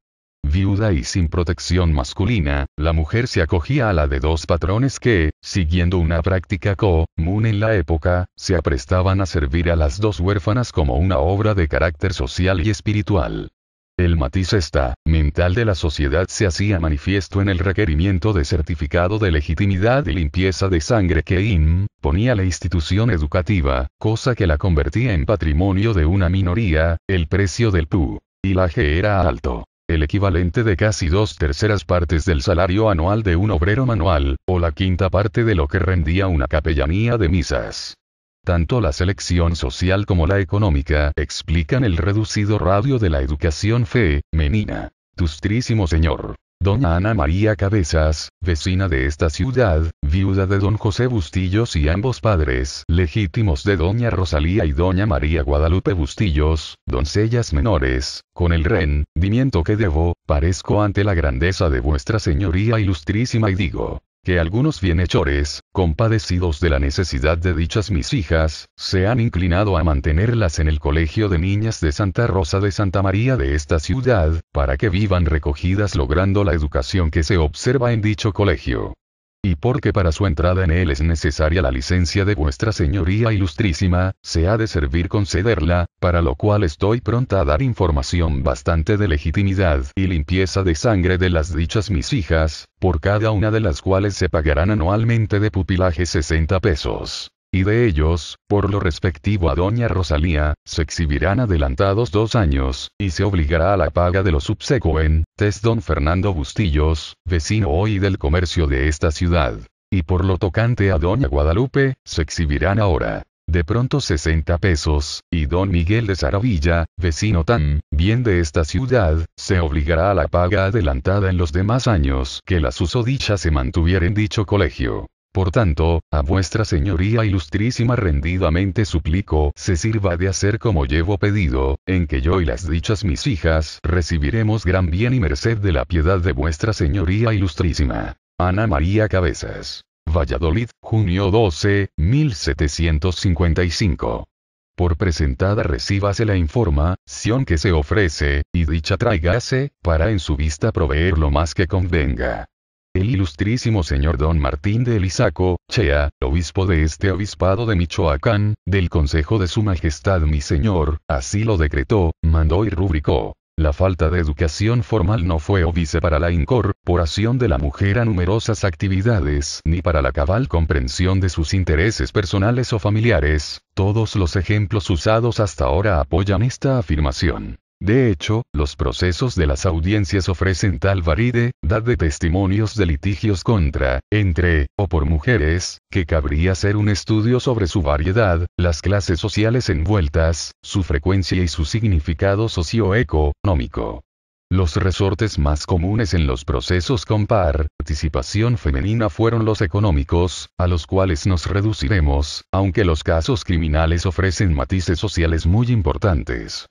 Viuda y sin protección masculina, la mujer se acogía a la de dos patrones que, siguiendo una práctica común en la época, se aprestaban a servir a las dos huérfanas como una obra de carácter social y espiritual. El matiz está, mental de la sociedad se hacía manifiesto en el requerimiento de certificado de legitimidad y limpieza de sangre que imponía la institución educativa, cosa que la convertía en patrimonio de una minoría, el precio del PU. Y la G era alto el equivalente de casi dos terceras partes del salario anual de un obrero manual, o la quinta parte de lo que rendía una capellanía de misas. Tanto la selección social como la económica explican el reducido radio de la educación fe, menina. Tustrísimo Señor. Doña Ana María Cabezas, vecina de esta ciudad, viuda de don José Bustillos y ambos padres legítimos de doña Rosalía y doña María Guadalupe Bustillos, doncellas menores, con el rendimiento que debo, parezco ante la grandeza de vuestra señoría ilustrísima y digo, que algunos bienhechores, compadecidos de la necesidad de dichas mis hijas, se han inclinado a mantenerlas en el Colegio de Niñas de Santa Rosa de Santa María de esta ciudad, para que vivan recogidas logrando la educación que se observa en dicho colegio y porque para su entrada en él es necesaria la licencia de vuestra señoría ilustrísima, se ha de servir concederla, para lo cual estoy pronta a dar información bastante de legitimidad y limpieza de sangre de las dichas mis hijas, por cada una de las cuales se pagarán anualmente de pupilaje 60 pesos y de ellos, por lo respectivo a doña Rosalía, se exhibirán adelantados dos años, y se obligará a la paga de los subsecuentes don Fernando Bustillos, vecino hoy del comercio de esta ciudad. Y por lo tocante a doña Guadalupe, se exhibirán ahora. De pronto 60 pesos, y don Miguel de Saravilla, vecino tan bien de esta ciudad, se obligará a la paga adelantada en los demás años que la susodicha se mantuviera en dicho colegio. Por tanto, a vuestra señoría ilustrísima rendidamente suplico se sirva de hacer como llevo pedido, en que yo y las dichas mis hijas recibiremos gran bien y merced de la piedad de vuestra señoría ilustrísima. Ana María Cabezas. Valladolid, junio 12, 1755 por presentada recíbase la información que se ofrece, y dicha tráigase, para en su vista proveer lo más que convenga el ilustrísimo señor don Martín de Elizaco, Chea, obispo de este obispado de Michoacán, del Consejo de Su Majestad mi señor, así lo decretó, mandó y rubricó. La falta de educación formal no fue obice para la incorporación de la mujer a numerosas actividades ni para la cabal comprensión de sus intereses personales o familiares. Todos los ejemplos usados hasta ahora apoyan esta afirmación. De hecho, los procesos de las audiencias ofrecen tal variedad de testimonios de litigios contra, entre, o por mujeres, que cabría hacer un estudio sobre su variedad, las clases sociales envueltas, su frecuencia y su significado socioeconómico. Los resortes más comunes en los procesos con participación femenina fueron los económicos, a los cuales nos reduciremos, aunque los casos criminales ofrecen matices sociales muy importantes.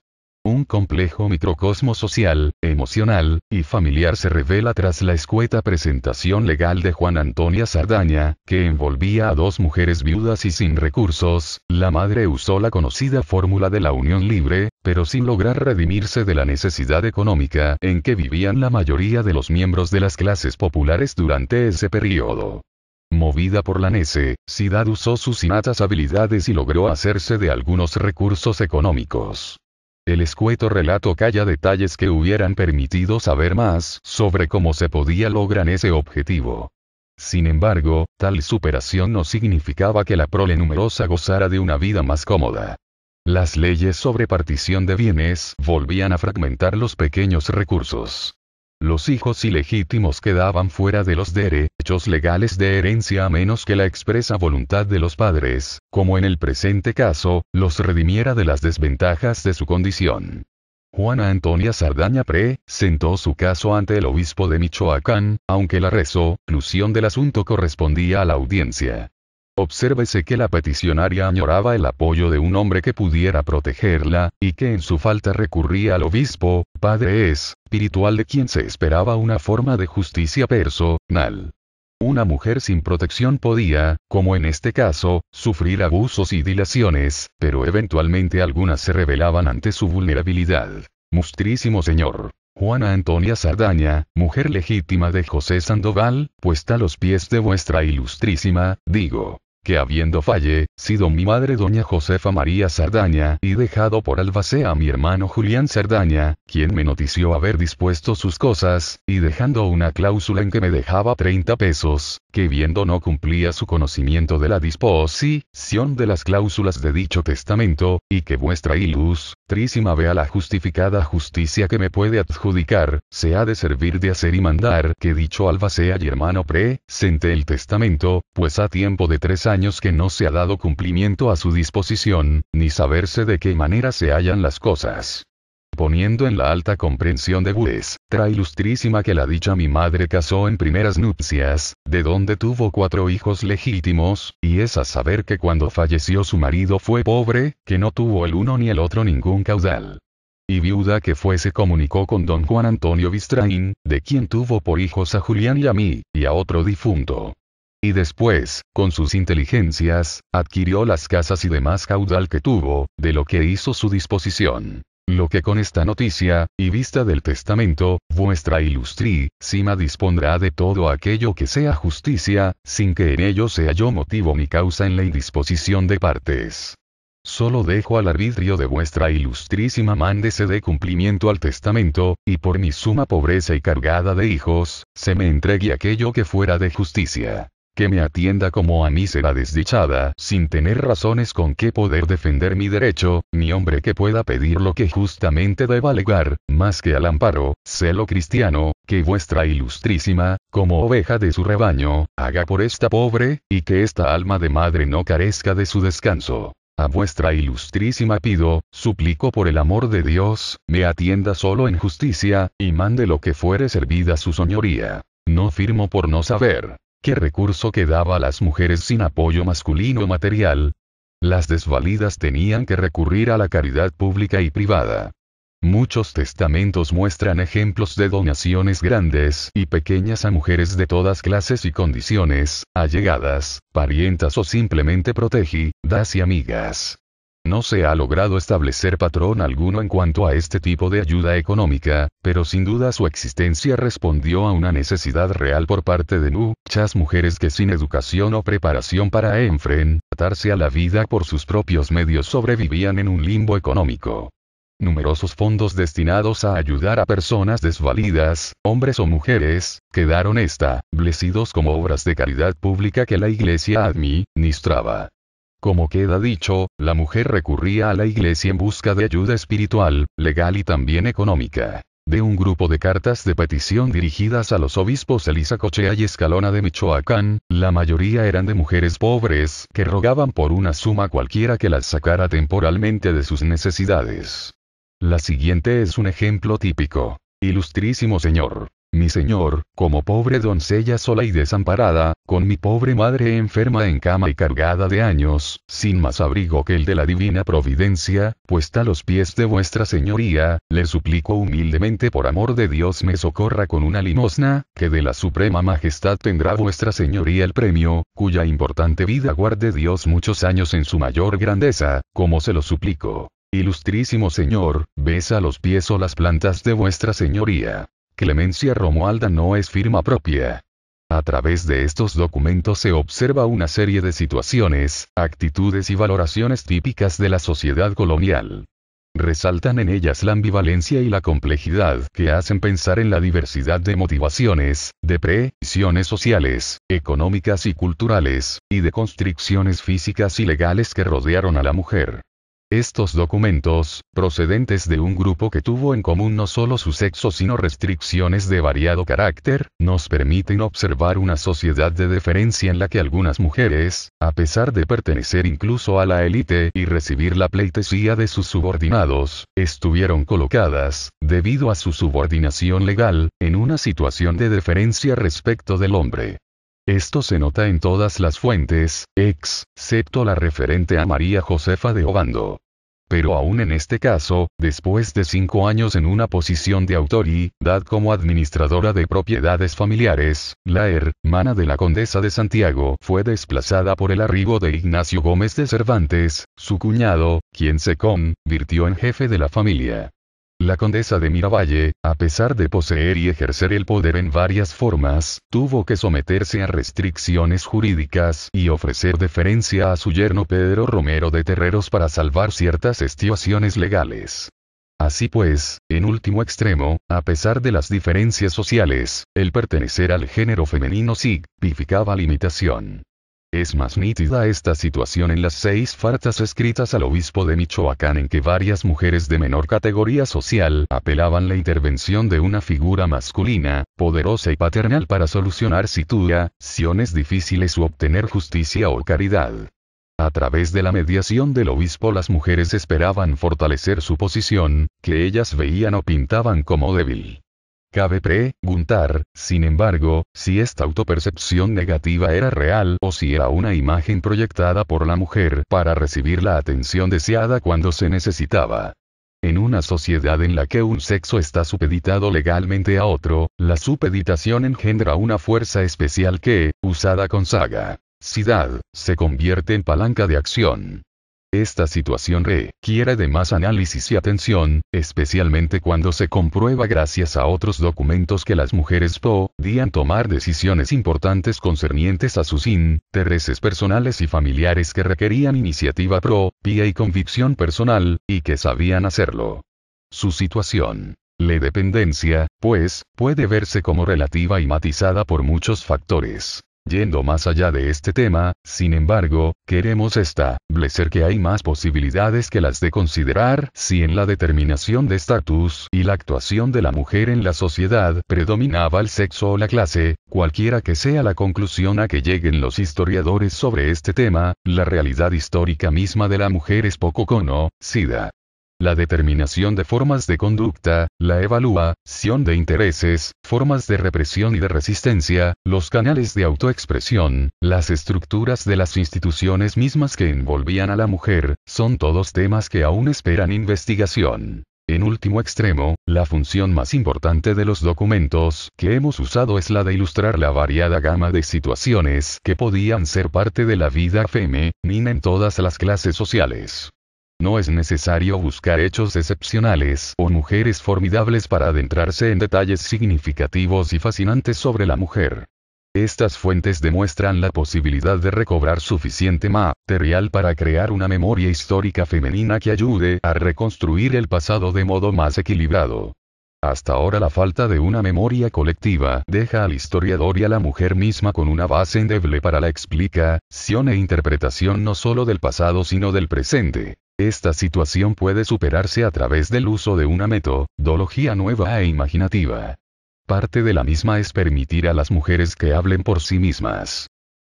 Un complejo microcosmo social, emocional y familiar se revela tras la escueta presentación legal de Juan Antonia Sardaña, que envolvía a dos mujeres viudas y sin recursos. La madre usó la conocida fórmula de la unión libre, pero sin lograr redimirse de la necesidad económica en que vivían la mayoría de los miembros de las clases populares durante ese periodo. Movida por la nece, Cidad usó sus innatas habilidades y logró hacerse de algunos recursos económicos. El escueto relato calla detalles que hubieran permitido saber más sobre cómo se podía lograr ese objetivo. Sin embargo, tal superación no significaba que la prole numerosa gozara de una vida más cómoda. Las leyes sobre partición de bienes volvían a fragmentar los pequeños recursos. Los hijos ilegítimos quedaban fuera de los derechos legales de herencia a menos que la expresa voluntad de los padres, como en el presente caso, los redimiera de las desventajas de su condición. Juana Antonia Sardaña Pre, sentó su caso ante el obispo de Michoacán, aunque la resolución del asunto correspondía a la audiencia. Obsérvese que la peticionaria añoraba el apoyo de un hombre que pudiera protegerla, y que en su falta recurría al obispo, padre es, espiritual de quien se esperaba una forma de justicia personal. Una mujer sin protección podía, como en este caso, sufrir abusos y dilaciones, pero eventualmente algunas se revelaban ante su vulnerabilidad. Mustrísimo señor. Juana Antonia Sardaña, mujer legítima de José Sandoval, puesta a los pies de vuestra ilustrísima, digo, que habiendo sido mi madre doña Josefa María Sardaña y dejado por albacea a mi hermano Julián Sardaña, quien me notició haber dispuesto sus cosas, y dejando una cláusula en que me dejaba 30 pesos, que viendo no cumplía su conocimiento de la disposición de las cláusulas de dicho testamento, y que vuestra trísima vea la justificada justicia que me puede adjudicar, se ha de servir de hacer y mandar que dicho alba sea y hermano pre-sente el testamento, pues ha tiempo de tres años que no se ha dado cumplimiento a su disposición, ni saberse de qué manera se hallan las cosas poniendo en la alta comprensión de Budes, tra ilustrísima que la dicha mi madre casó en primeras nupcias, de donde tuvo cuatro hijos legítimos, y es a saber que cuando falleció su marido fue pobre, que no tuvo el uno ni el otro ningún caudal y viuda que fue se comunicó con don Juan Antonio Bistraín, de quien tuvo por hijos a Julián y a mí, y a otro difunto. Y después, con sus inteligencias, adquirió las casas y demás caudal que tuvo, de lo que hizo su disposición. Lo que con esta noticia, y vista del testamento, vuestra ilustrísima dispondrá de todo aquello que sea justicia, sin que en ello sea yo motivo ni causa en la indisposición de partes. Solo dejo al arbitrio de vuestra ilustrísima mándese de cumplimiento al testamento, y por mi suma pobreza y cargada de hijos, se me entregue aquello que fuera de justicia que me atienda como a mí será desdichada, sin tener razones con qué poder defender mi derecho, ni hombre que pueda pedir lo que justamente deba alegar, más que al amparo, celo cristiano, que vuestra ilustrísima, como oveja de su rebaño, haga por esta pobre, y que esta alma de madre no carezca de su descanso. A vuestra ilustrísima pido, suplico por el amor de Dios, me atienda solo en justicia, y mande lo que fuere servida su soñoría. No firmo por no saber. ¿Qué recurso quedaba a las mujeres sin apoyo masculino material? Las desvalidas tenían que recurrir a la caridad pública y privada. Muchos testamentos muestran ejemplos de donaciones grandes y pequeñas a mujeres de todas clases y condiciones, allegadas, parientas o simplemente protegidas y amigas. No se ha logrado establecer patrón alguno en cuanto a este tipo de ayuda económica, pero sin duda su existencia respondió a una necesidad real por parte de muchas mujeres que sin educación o preparación para enfrentarse a la vida por sus propios medios sobrevivían en un limbo económico. Numerosos fondos destinados a ayudar a personas desvalidas, hombres o mujeres, quedaron establecidos como obras de caridad pública que la Iglesia administraba. Como queda dicho, la mujer recurría a la iglesia en busca de ayuda espiritual, legal y también económica. De un grupo de cartas de petición dirigidas a los obispos Elisa Cochea y Escalona de Michoacán, la mayoría eran de mujeres pobres que rogaban por una suma cualquiera que las sacara temporalmente de sus necesidades. La siguiente es un ejemplo típico. Ilustrísimo señor, mi señor, como pobre doncella sola y desamparada, con mi pobre madre enferma en cama y cargada de años, sin más abrigo que el de la divina providencia, puesta a los pies de vuestra señoría, le suplico humildemente por amor de Dios me socorra con una limosna, que de la suprema majestad tendrá vuestra señoría el premio, cuya importante vida guarde Dios muchos años en su mayor grandeza, como se lo suplico. Ilustrísimo Señor, besa los pies o las plantas de vuestra señoría. Clemencia Romualda no es firma propia. A través de estos documentos se observa una serie de situaciones, actitudes y valoraciones típicas de la sociedad colonial. Resaltan en ellas la ambivalencia y la complejidad que hacen pensar en la diversidad de motivaciones, de previsiones sociales, económicas y culturales, y de constricciones físicas y legales que rodearon a la mujer. Estos documentos, procedentes de un grupo que tuvo en común no solo su sexo sino restricciones de variado carácter, nos permiten observar una sociedad de deferencia en la que algunas mujeres, a pesar de pertenecer incluso a la élite y recibir la pleitesía de sus subordinados, estuvieron colocadas, debido a su subordinación legal, en una situación de deferencia respecto del hombre. Esto se nota en todas las fuentes, excepto la referente a María Josefa de Obando. Pero aún en este caso, después de cinco años en una posición de autoridad como administradora de propiedades familiares, la hermana de la condesa de Santiago fue desplazada por el arribo de Ignacio Gómez de Cervantes, su cuñado, quien se convirtió en jefe de la familia. La condesa de Miravalle, a pesar de poseer y ejercer el poder en varias formas, tuvo que someterse a restricciones jurídicas y ofrecer deferencia a su yerno Pedro Romero de Terreros para salvar ciertas situaciones legales. Así pues, en último extremo, a pesar de las diferencias sociales, el pertenecer al género femenino significaba limitación. Es más nítida esta situación en las seis fartas escritas al obispo de Michoacán en que varias mujeres de menor categoría social apelaban la intervención de una figura masculina, poderosa y paternal para solucionar situaciones difíciles u obtener justicia o caridad. A través de la mediación del obispo las mujeres esperaban fortalecer su posición, que ellas veían o pintaban como débil. Cabe preguntar, sin embargo, si esta autopercepción negativa era real o si era una imagen proyectada por la mujer para recibir la atención deseada cuando se necesitaba. En una sociedad en la que un sexo está supeditado legalmente a otro, la supeditación engendra una fuerza especial que, usada con saga, se convierte en palanca de acción. Esta situación requiere de más análisis y atención, especialmente cuando se comprueba gracias a otros documentos que las mujeres podían tomar decisiones importantes concernientes a sus intereses personales y familiares que requerían iniciativa propia y convicción personal, y que sabían hacerlo. Su situación la dependencia, pues, puede verse como relativa y matizada por muchos factores. Yendo más allá de este tema, sin embargo, queremos establecer que hay más posibilidades que las de considerar si en la determinación de estatus y la actuación de la mujer en la sociedad predominaba el sexo o la clase, cualquiera que sea la conclusión a que lleguen los historiadores sobre este tema, la realidad histórica misma de la mujer es poco conocida la determinación de formas de conducta, la evaluación de intereses, formas de represión y de resistencia, los canales de autoexpresión, las estructuras de las instituciones mismas que envolvían a la mujer, son todos temas que aún esperan investigación. En último extremo, la función más importante de los documentos que hemos usado es la de ilustrar la variada gama de situaciones que podían ser parte de la vida femenina en todas las clases sociales. No es necesario buscar hechos excepcionales o mujeres formidables para adentrarse en detalles significativos y fascinantes sobre la mujer. Estas fuentes demuestran la posibilidad de recobrar suficiente material para crear una memoria histórica femenina que ayude a reconstruir el pasado de modo más equilibrado. Hasta ahora la falta de una memoria colectiva deja al historiador y a la mujer misma con una base endeble para la explicación e interpretación no solo del pasado sino del presente. Esta situación puede superarse a través del uso de una metodología nueva e imaginativa. Parte de la misma es permitir a las mujeres que hablen por sí mismas.